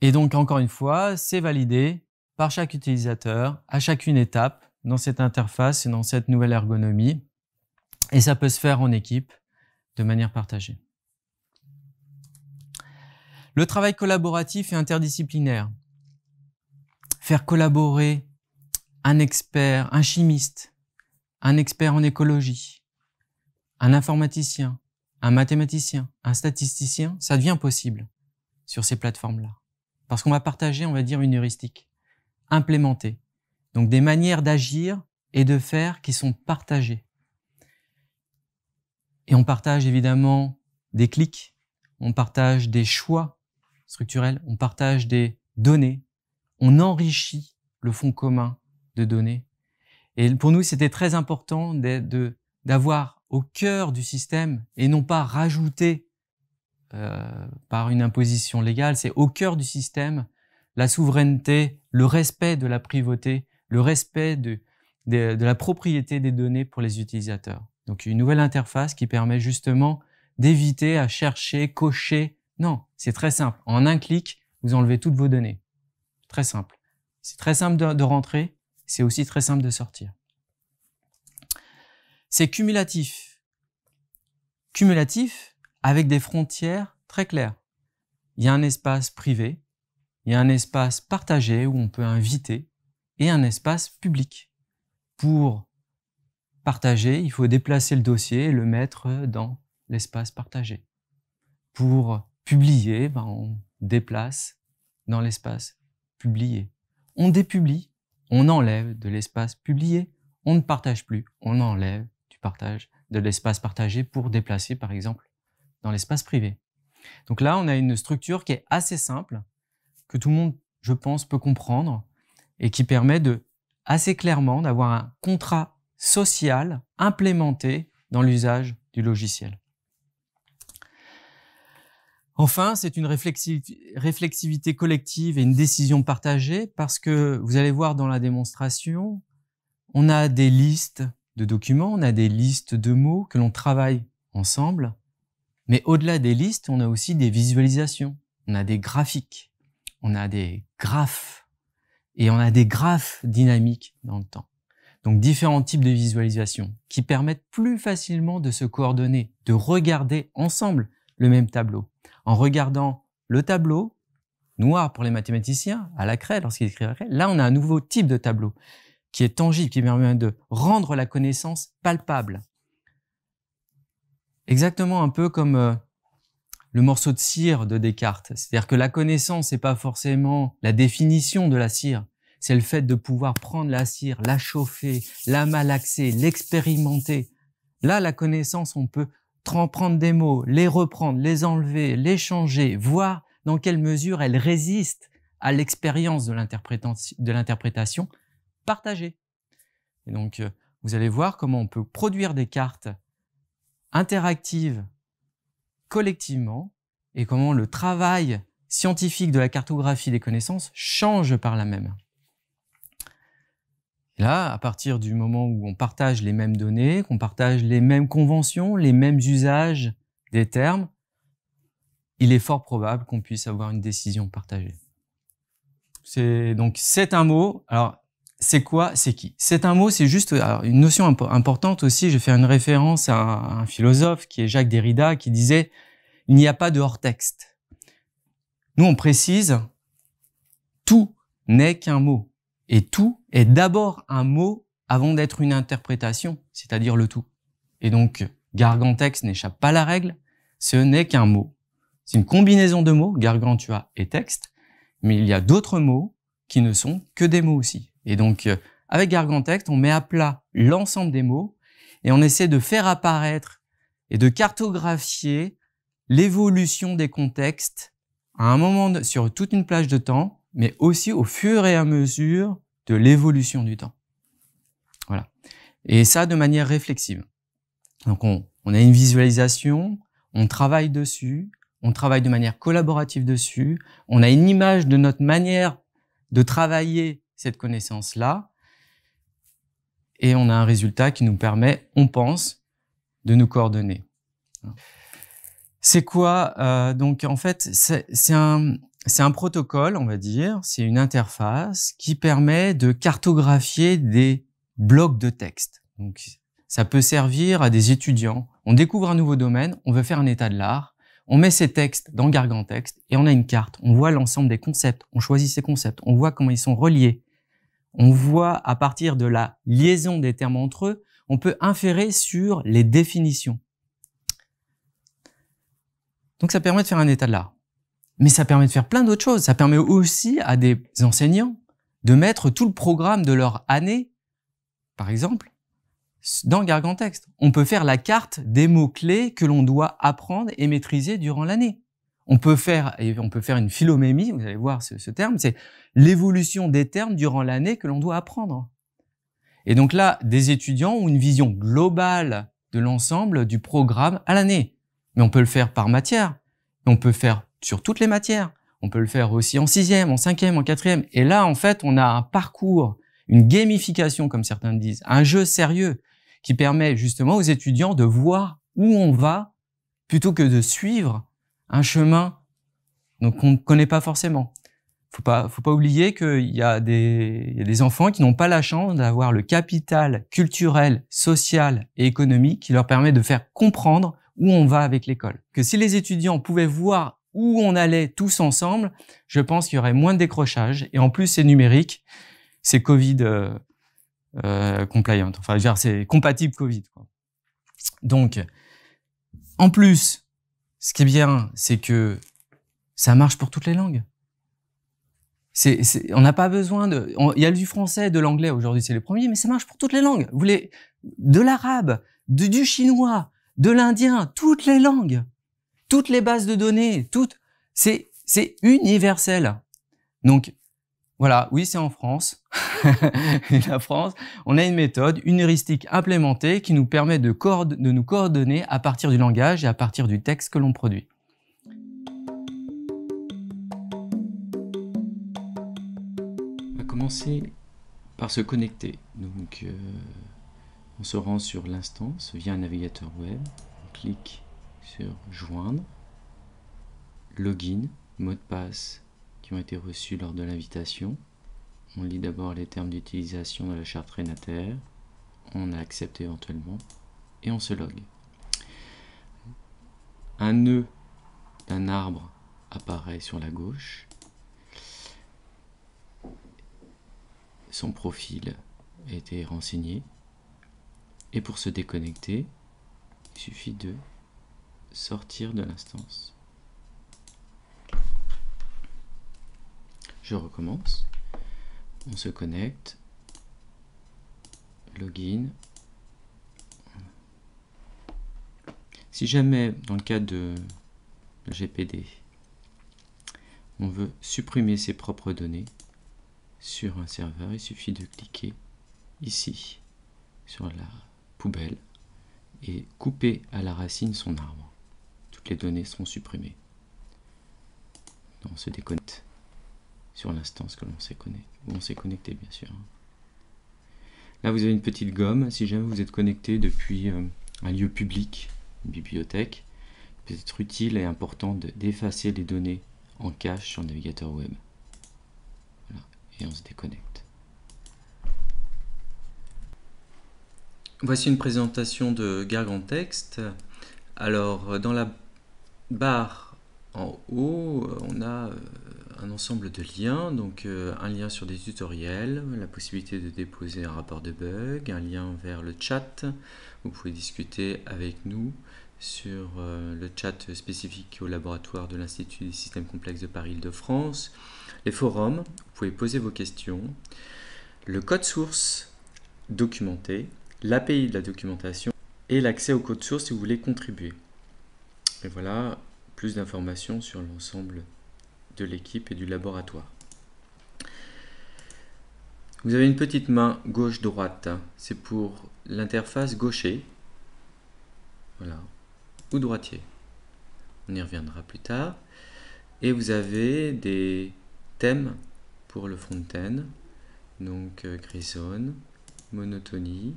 Et donc encore une fois, c'est validé par chaque utilisateur à chacune étape dans cette interface et dans cette nouvelle ergonomie. Et ça peut se faire en équipe de manière partagée. Le travail collaboratif et interdisciplinaire. Faire collaborer un expert, un chimiste, un expert en écologie, un informaticien, un mathématicien, un statisticien, ça devient possible sur ces plateformes-là. Parce qu'on va partager, on va dire, une heuristique implémentée. Donc des manières d'agir et de faire qui sont partagées. Et on partage évidemment des clics, on partage des choix, structurel on partage des données, on enrichit le fonds commun de données. Et pour nous, c'était très important d'avoir au cœur du système et non pas rajouter euh, par une imposition légale, c'est au cœur du système la souveraineté, le respect de la privauté, le respect de la propriété des données pour les utilisateurs. Donc une nouvelle interface qui permet justement d'éviter à chercher, cocher. Non, c'est très simple. En un clic, vous enlevez toutes vos données. Très simple. C'est très simple de, rentrer, c'est aussi très simple de sortir. C'est cumulatif. Cumulatif avec des frontières très claires. Il y a un espace privé, il y a un espace partagé où on peut inviter et un espace public. Pour partager, il faut déplacer le dossier et le mettre dans l'espace partagé. Pour Publié, ben, on déplace dans l'espace publié. On dépublie, on enlève de l'espace publié. On ne partage plus, on enlève du partage, de l'espace partagé pour déplacer, par exemple, dans l'espace privé. Donc là, on a une structure qui est assez simple, que tout le monde, je pense, peut comprendre et qui permet de assez clairement d'avoir un contrat social implémenté dans l'usage du logiciel. Enfin, c'est une réflexivité collective et une décision partagée parce que vous allez voir dans la démonstration, on a des listes de documents, on a des listes de mots que l'on travaille ensemble, mais au-delà des listes, on a aussi des visualisations, on a des graphiques, on a des graphes et on a des graphes dynamiques dans le temps. Donc différents types de visualisations qui permettent plus facilement de se coordonner, de regarder ensemble le même tableau. En regardant le tableau, noir pour les mathématiciens, à la craie, lorsqu'ils écrivent la craie, là on a un nouveau type de tableau qui est tangible, qui permet de rendre la connaissance palpable. Exactement un peu comme euh, le morceau de cire de Descartes. C'est-à-dire que la connaissance n'est pas forcément la définition de la cire, c'est le fait de pouvoir prendre la cire, la chauffer, la malaxer, l'expérimenter. Là, la connaissance, on peut prendre des mots, les reprendre, les enlever, les changer, voir dans quelle mesure elles résistent à l'expérience de l'interprétation partagée. Et donc, euh, vous allez voir comment on peut produire des cartes interactives collectivement et comment le travail scientifique de la cartographie des connaissances change par la même. Là, à partir du moment où on partage les mêmes données, qu'on partage les mêmes conventions, les mêmes usages des termes, il est fort probable qu'on puisse avoir une décision partagée. C'est donc c'est un mot. Alors c'est quoi, c'est qui C'est un mot, c'est juste une notion importante aussi. Je fais une référence à un, philosophe qui est Jacques Derrida qui disait il n'y a pas de hors-texte. Nous on précise tout n'est qu'un mot. Et tout est d'abord un mot avant d'être une interprétation, c'est-à-dire le tout. Et donc, Gargantex n'échappe pas à la règle, ce n'est qu'un mot. C'est une combinaison de mots, gargantua et texte, mais il y a d'autres mots qui ne sont que des mots aussi. Et donc, euh, avec Gargantex, on met à plat l'ensemble des mots et on essaie de faire apparaître et de cartographier l'évolution des contextes à un moment sur toute une plage de temps mais aussi au fur et à mesure de l'évolution du temps. Voilà. Et ça de manière réflexive. Donc on, a une visualisation, on travaille dessus, on travaille de manière collaborative dessus, on a une image de notre manière de travailler cette connaissance-là, et on a un résultat qui nous permet, on pense, de nous coordonner. C'est quoi euh, Donc en fait, c'est un, c'est un protocole, on va dire, c'est une interface qui permet de cartographier des blocs de texte. Donc, ça peut servir à des étudiants. On découvre un nouveau domaine, on veut faire un état de l'art, on met ces textes dans Texte et on a une carte. On voit l'ensemble des concepts, on choisit ces concepts, on voit comment ils sont reliés. On voit à partir de la liaison des termes entre eux, on peut inférer sur les définitions. Donc ça permet de faire un état de l'art. Mais ça permet de faire plein d'autres choses. Ça permet aussi à des enseignants de mettre tout le programme de leur année, par exemple, dans Gargantext. On peut faire la carte des mots-clés que l'on doit apprendre et maîtriser durant l'année. On peut faire, on peut faire une philomémie, vous allez voir ce, ce terme, c'est l'évolution des termes durant l'année que l'on doit apprendre. Et donc là, des étudiants ont une vision globale de l'ensemble du programme à l'année. Mais on peut le faire par matière, on peut faire sur toutes les matières. On peut le faire aussi en sixième, en cinquième, en quatrième. Et là, en fait, on a un parcours, une gamification, comme certains disent, un jeu sérieux qui permet justement aux étudiants de voir où on va plutôt que de suivre un chemin qu'on ne connaît pas forcément. Faut pas, faut pas oublier qu'il y a des enfants qui n'ont pas la chance d'avoir le capital culturel, social et économique qui leur permet de faire comprendre où on va avec l'école. Que si les étudiants pouvaient voir où on allait tous ensemble, je pense qu'il y aurait moins de décrochage. Et en plus, c'est numérique, c'est Covid euh, euh compliant, enfin, c'est compatible Covid. Donc, en plus, ce qui est bien, c'est que ça marche pour toutes les langues. on n'a pas besoin de. Il y a du français, de l'anglais aujourd'hui, c'est le premier, mais ça marche pour toutes les langues. Vous voulez de l'arabe, du chinois, de l'indien, toutes les langues toutes les bases de données, toutes, c'est, c'est universel. Donc, voilà, oui, c'est en France. la France, on a une méthode, une heuristique implémentée qui nous permet de, de nous coordonner à partir du langage et à partir du texte que l'on produit. On va commencer par se connecter. Donc, euh, on se rend sur l'instance via un navigateur web. On clique sur joindre, login, mot de passe qui ont été reçus lors de l'invitation. On lit d'abord les termes d'utilisation de la charte Rénataire. on accepte éventuellement et on se log. Un nœud d'un arbre apparaît sur la gauche. Son profil a été renseigné. Et pour se déconnecter, il suffit de sortir de l'instance. Je recommence. On se connecte. Login. Si jamais, dans le cas de GPD, on veut supprimer ses propres données sur un serveur, il suffit de cliquer ici sur la poubelle et couper à la racine son arbre les données seront supprimées. On se déconnecte sur l'instance que l'on s'est connecté. On s'est connecté, bien sûr. Là, vous avez une petite gomme. Si jamais vous êtes connecté depuis euh, un lieu public, une bibliothèque, il peut être utile et important d'effacer les données en cache sur le navigateur web. Et on se déconnecte. Voici une présentation de Gargantexte. Alors, dans la barre en haut, euh, on a euh, un ensemble de liens, donc euh, un lien sur des tutoriels, la possibilité de déposer un rapport de bug, un lien vers le chat, vous pouvez discuter avec nous sur le chat spécifique au laboratoire de l'Institut des systèmes complexes de Paris-Île-de-France, les forums, vous pouvez poser vos questions, le code source documenté, l'API de la documentation et l'accès au code source si vous voulez contribuer. Et voilà, plus d'informations sur l'ensemble de l'équipe et du laboratoire. Vous avez une petite main gauche-droite, c'est pour l'interface gaucher, voilà, ou droitier. On y reviendra plus tard. Et vous avez des thèmes pour le front-end, donc euh, Grison, monotonie,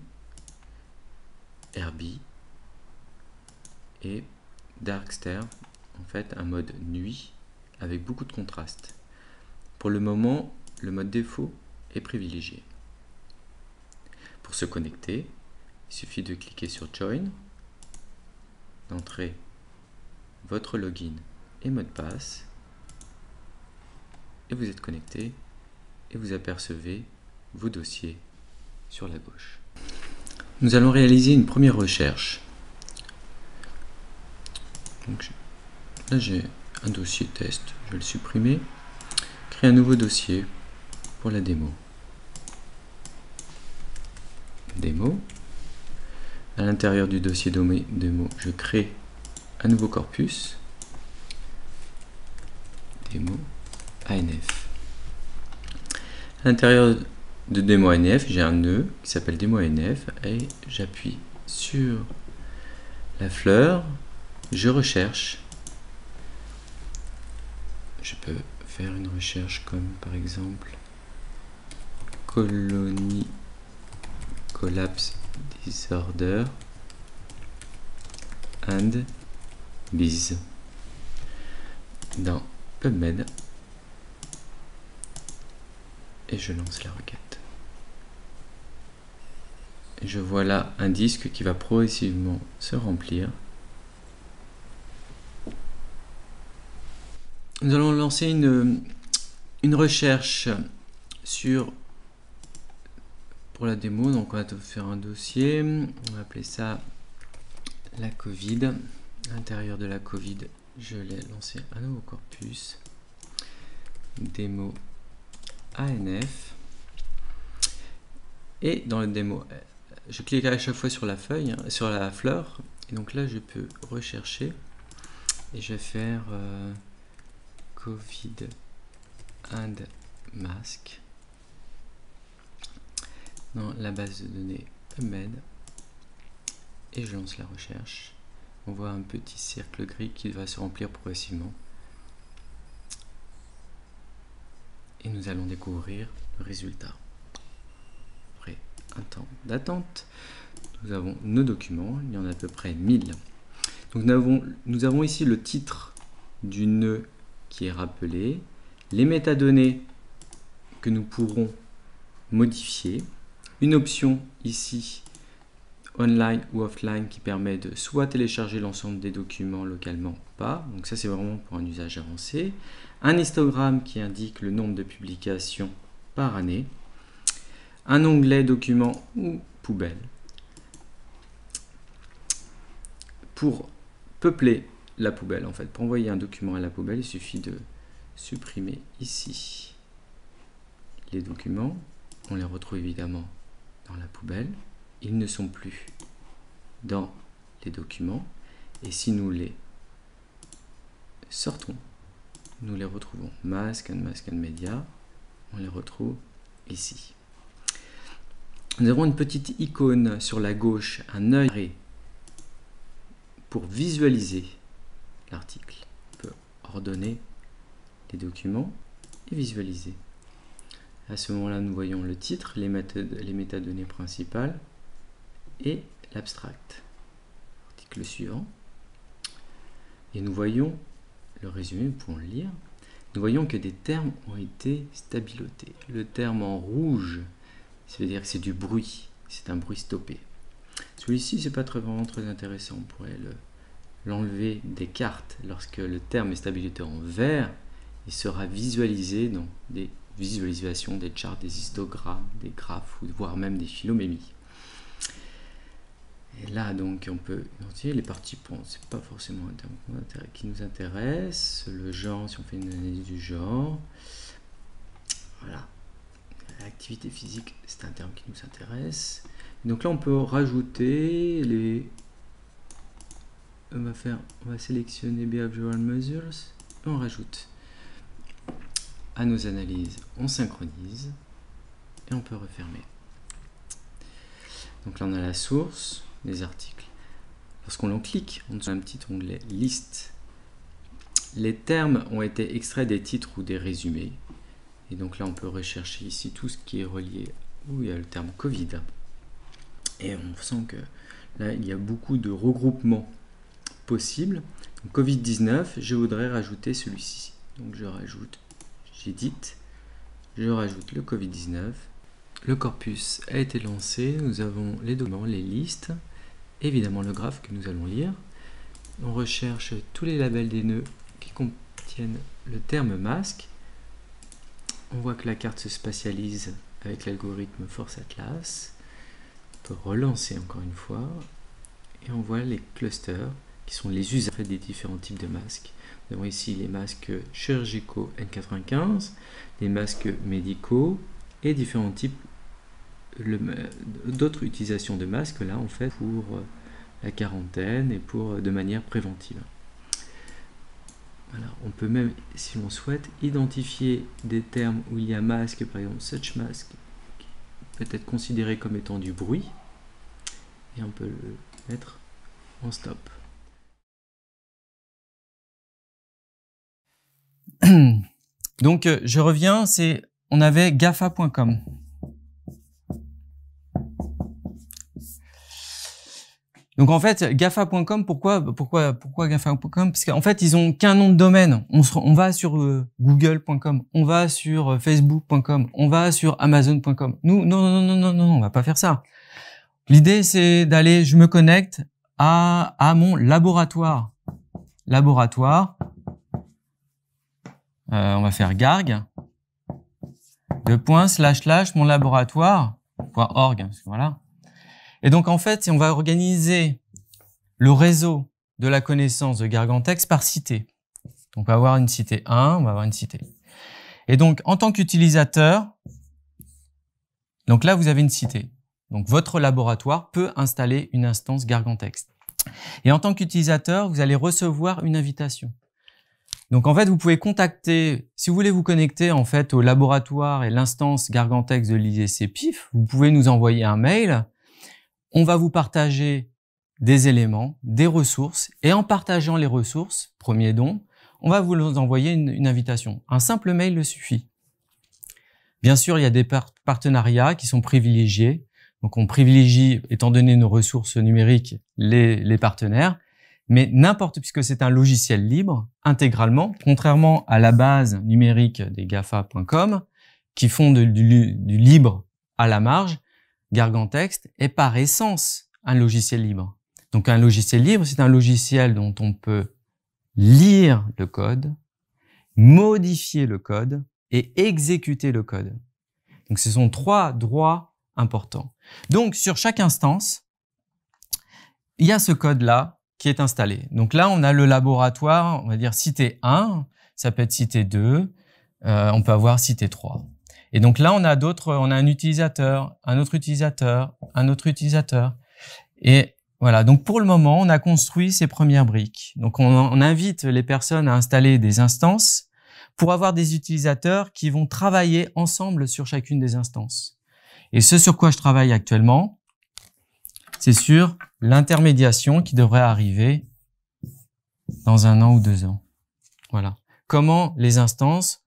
Herbie et Darkster, en fait, un mode nuit avec beaucoup de contraste. Pour le moment, le mode défaut est privilégié. Pour se connecter, il suffit de cliquer sur Join, d'entrer votre login et mot de passe, et vous êtes connecté et vous apercevez vos dossiers sur la gauche. Nous allons réaliser une première recherche. Donc, là, j'ai un dossier test, je vais le supprimer. Créer un nouveau dossier pour la démo. Démo. À l'intérieur du dossier démo, je crée un nouveau corpus. Démo ANF. À l'intérieur de démo ANF, j'ai un nœud qui s'appelle démo ANF et j'appuie sur la fleur je recherche. Je peux faire une recherche comme par exemple colonie collapse disorder and biz dans PubMed et je lance la requête. je vois là un disque qui va progressivement se remplir. nous allons lancer une, une recherche sur pour la démo. Donc on va faire un dossier, on va appeler ça la Covid. À l'intérieur de la Covid, je l'ai lancé un nouveau corpus. Démo ANF. Et dans le démo, je clique à chaque fois sur la feuille, hein, sur la fleur. Et donc là, je peux rechercher. Et je vais faire... Euh, covid and mask dans la base de données PubMed et je lance la recherche. On voit un petit cercle gris qui va se remplir progressivement. Et nous allons découvrir le résultat. Après un temps d'attente, nous avons nos documents, il y en a à peu près 1000. Donc nous nous avons ici le titre du nœud qui est rappelé, les métadonnées que nous pourrons modifier, une option ici online ou offline qui permet de soit télécharger l'ensemble des documents localement ou pas, donc ça c'est vraiment pour un usage avancé, un histogramme qui indique le nombre de publications par année, un onglet documents ou poubelle pour peupler la poubelle en fait. Pour envoyer un document à la poubelle, il suffit de supprimer ici les documents. On les retrouve évidemment dans la poubelle. Ils ne sont plus dans les documents. Et si nous les sortons, nous les retrouvons. Mask and Mask and Media, on les retrouve ici. Nous avons une petite icône sur la gauche, un œil pour visualiser on peut ordonner les documents et visualiser. À ce moment-là, nous voyons le titre, les, les métadonnées principales et l'abstract. Article suivant. Et nous voyons le résumé, nous pouvons le lire. Nous voyons que des termes ont été stabilotés. Le terme en rouge, cest veut dire que c'est du bruit, c'est un bruit stoppé. Celui-ci, n'est pas très, vraiment très intéressant, on pourrait le, l'enlever des cartes lorsque le terme est stabilité en vert, il sera visualisé dans des visualisations, des charts, des histogrammes, des graphes, voire même des philomémies. Et là, donc, on peut identifier les participants. Ce n'est pas forcément un terme qui nous intéresse. Le genre, si on fait une analyse du genre. Voilà. L'activité physique, c'est un terme qui nous intéresse. Donc là, on peut rajouter les on va faire, on va sélectionner Behavioral Measures et on rajoute à nos analyses, on synchronise et on peut refermer. Donc là on a la source des articles. Lorsqu'on en clique, on a un petit onglet liste. Les termes ont été extraits des titres ou des résumés. Et donc là on peut rechercher ici tout ce qui est relié. où il y a le terme Covid. Et on sent que là il y a beaucoup de regroupements possible. Covid-19, je voudrais rajouter celui-ci. Donc je rajoute, j'édite, je rajoute le Covid-19. Le corpus a été lancé, nous avons les documents, les listes, évidemment le graphe que nous allons lire. On recherche tous les labels des nœuds qui contiennent le terme masque. On voit que la carte se spatialise avec l'algorithme Force Atlas. On peut relancer encore une fois. Et on voit les clusters qui sont les usages des différents types de masques. Nous avons ici les masques chirurgicaux N95, les masques médicaux et différents types d'autres utilisations de masques là en fait pour la quarantaine et pour de manière préventive. on peut même, si l'on souhaite, identifier des termes où il y a masque, par exemple such mask, qui peut être considéré comme étant du bruit, et on peut le mettre en stop. donc, euh, je reviens, c'est, on avait GAFA.com. Donc en fait, GAFA.com, pourquoi, pourquoi, pourquoi GAFA.com Parce qu'en fait, ils ont qu'un nom de domaine. On, on va sur euh, Google.com, on va sur euh, Facebook.com, on va sur Amazon.com. Nous, non, non, non, non, non, on va pas faire ça. L'idée, c'est d'aller, je me connecte à, à mon laboratoire. Laboratoire. Euh, on va faire garg, de point, slash, slash, mon laboratoire, point org, voilà. Et donc, en fait, on va organiser le réseau de la connaissance de Gargantex par cité. Donc, on va avoir une cité 1, on va avoir une cité. Et donc, en tant qu'utilisateur, donc là, vous avez une cité. Donc, votre laboratoire peut installer une instance Gargantex. Et en tant qu'utilisateur, vous allez recevoir une invitation. Donc en fait, vous pouvez contacter, si vous voulez vous connecter en fait au laboratoire et l'instance Gargantex de l'ISCPIF, PIF, vous pouvez nous envoyer un mail. On va vous partager des éléments, des ressources, et en partageant les ressources, premier don, on va vous envoyer une, invitation. Un simple mail le suffit. Bien sûr, il y a des partenariats qui sont privilégiés. Donc on privilégie, étant donné nos ressources numériques, les partenaires mais n'importe puisque c'est un logiciel libre intégralement, contrairement à la base numérique des GAFA.com qui font du, libre à la marge, Gargantext est par essence un logiciel libre. Donc un logiciel libre, c'est un logiciel dont on peut lire le code, modifier le code et exécuter le code. Donc ce sont trois droits importants. Donc sur chaque instance, il y a ce code-là qui est installé. Donc là, on a le laboratoire, on va dire cité 1, ça peut être cité 2, euh, on peut avoir cité 3. Et donc là, on a d'autres, on a un utilisateur, un autre utilisateur, un autre utilisateur. Et voilà, donc pour le moment, on a construit ces premières briques. Donc on, on invite les personnes à installer des instances pour avoir des utilisateurs qui vont travailler ensemble sur chacune des instances. Et ce sur quoi je travaille actuellement, c'est sur l'intermédiation qui devrait arriver dans un an ou deux ans. Voilà. Comment les instances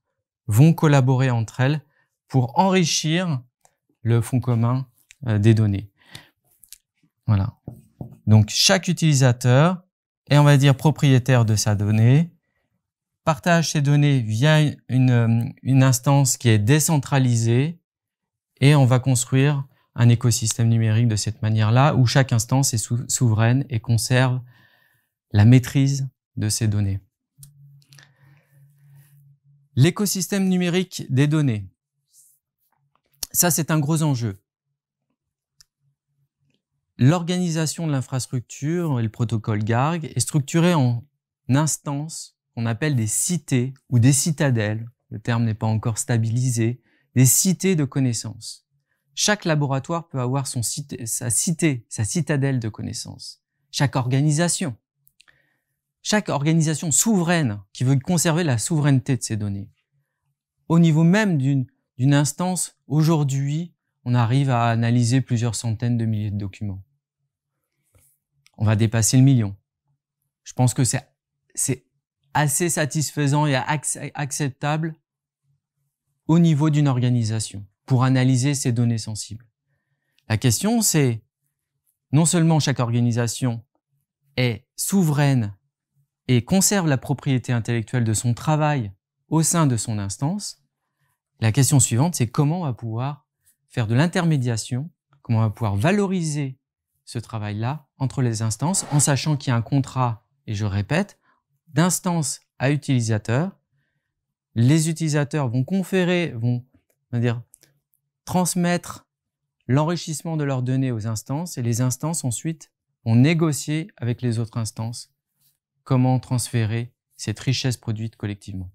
vont collaborer entre elles pour enrichir le fonds commun euh, des données. Voilà. Donc chaque utilisateur est, on va dire, propriétaire de sa donnée, partage ses données via une, une instance qui est décentralisée et on va construire un écosystème numérique de cette manière-là, où chaque instance est souveraine et conserve la maîtrise de ses données. L'écosystème numérique des données. Ça, c'est un gros enjeu. L'organisation de l'infrastructure et le protocole GARG est structuré en instances qu'on appelle des cités ou des citadelles, le terme n'est pas encore stabilisé, des cités de connaissances. Chaque laboratoire peut avoir son sa cité, sa citadelle de connaissances. Chaque organisation. Chaque organisation souveraine qui veut conserver la souveraineté de ses données. Au niveau même d'une instance, aujourd'hui, on arrive à analyser plusieurs centaines de milliers de documents. On va dépasser le million. Je pense que c'est assez satisfaisant et acceptable au niveau d'une organisation pour analyser ces données sensibles. La question, c'est non seulement chaque organisation est souveraine et conserve la propriété intellectuelle de son travail au sein de son instance, la question suivante, c'est comment on va pouvoir faire de l'intermédiation, comment on va pouvoir valoriser ce travail-là entre les instances, en sachant qu'il y a un contrat, et je répète, d'instance à utilisateur. Les utilisateurs vont conférer, vont dire, transmettre l'enrichissement de leurs données aux instances et les instances ensuite ont négocié avec les autres instances comment transférer cette richesse produite collectivement.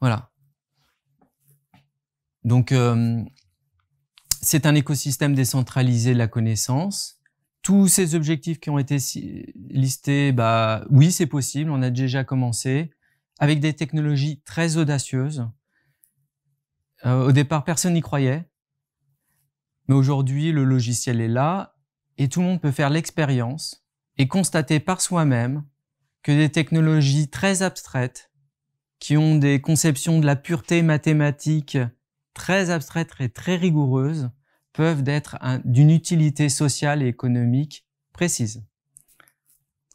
Voilà. Donc, euh, c'est un écosystème décentralisé de la connaissance. Tous ces objectifs qui ont été listés, bah, oui, c'est possible, on a déjà commencé, avec des technologies très audacieuses, euh, au départ, personne n'y croyait. Mais aujourd'hui, le logiciel est là et tout le monde peut faire l'expérience et constater par soi-même que des technologies très abstraites, qui ont des conceptions de la pureté mathématique très abstraites et très rigoureuses, peuvent être d'une utilité sociale et économique précise.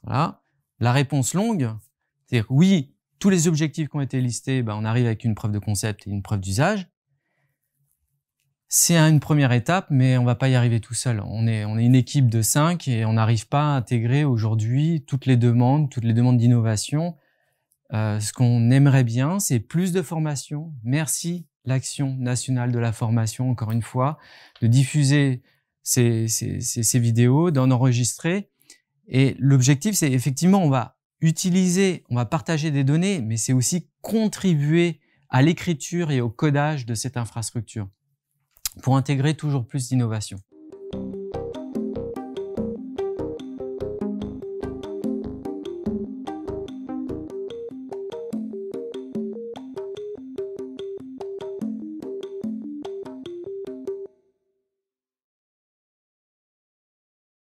Voilà. La réponse longue, c'est oui, tous les objectifs qui ont été listés, ben on arrive avec une preuve de concept et une preuve d'usage, c'est une première étape, mais on va pas y arriver tout seul. On est, une équipe de cinq et on n'arrive pas à intégrer aujourd'hui toutes les demandes, toutes les demandes d'innovation. Euh, ce qu'on aimerait bien, c'est plus de formation. Merci l'action nationale de la formation, encore une fois, de diffuser ces, ces vidéos, d'en enregistrer. Et l'objectif, c'est effectivement, on va utiliser, on va partager des données, mais c'est aussi contribuer à l'écriture et au codage de cette infrastructure pour intégrer toujours plus d'innovation.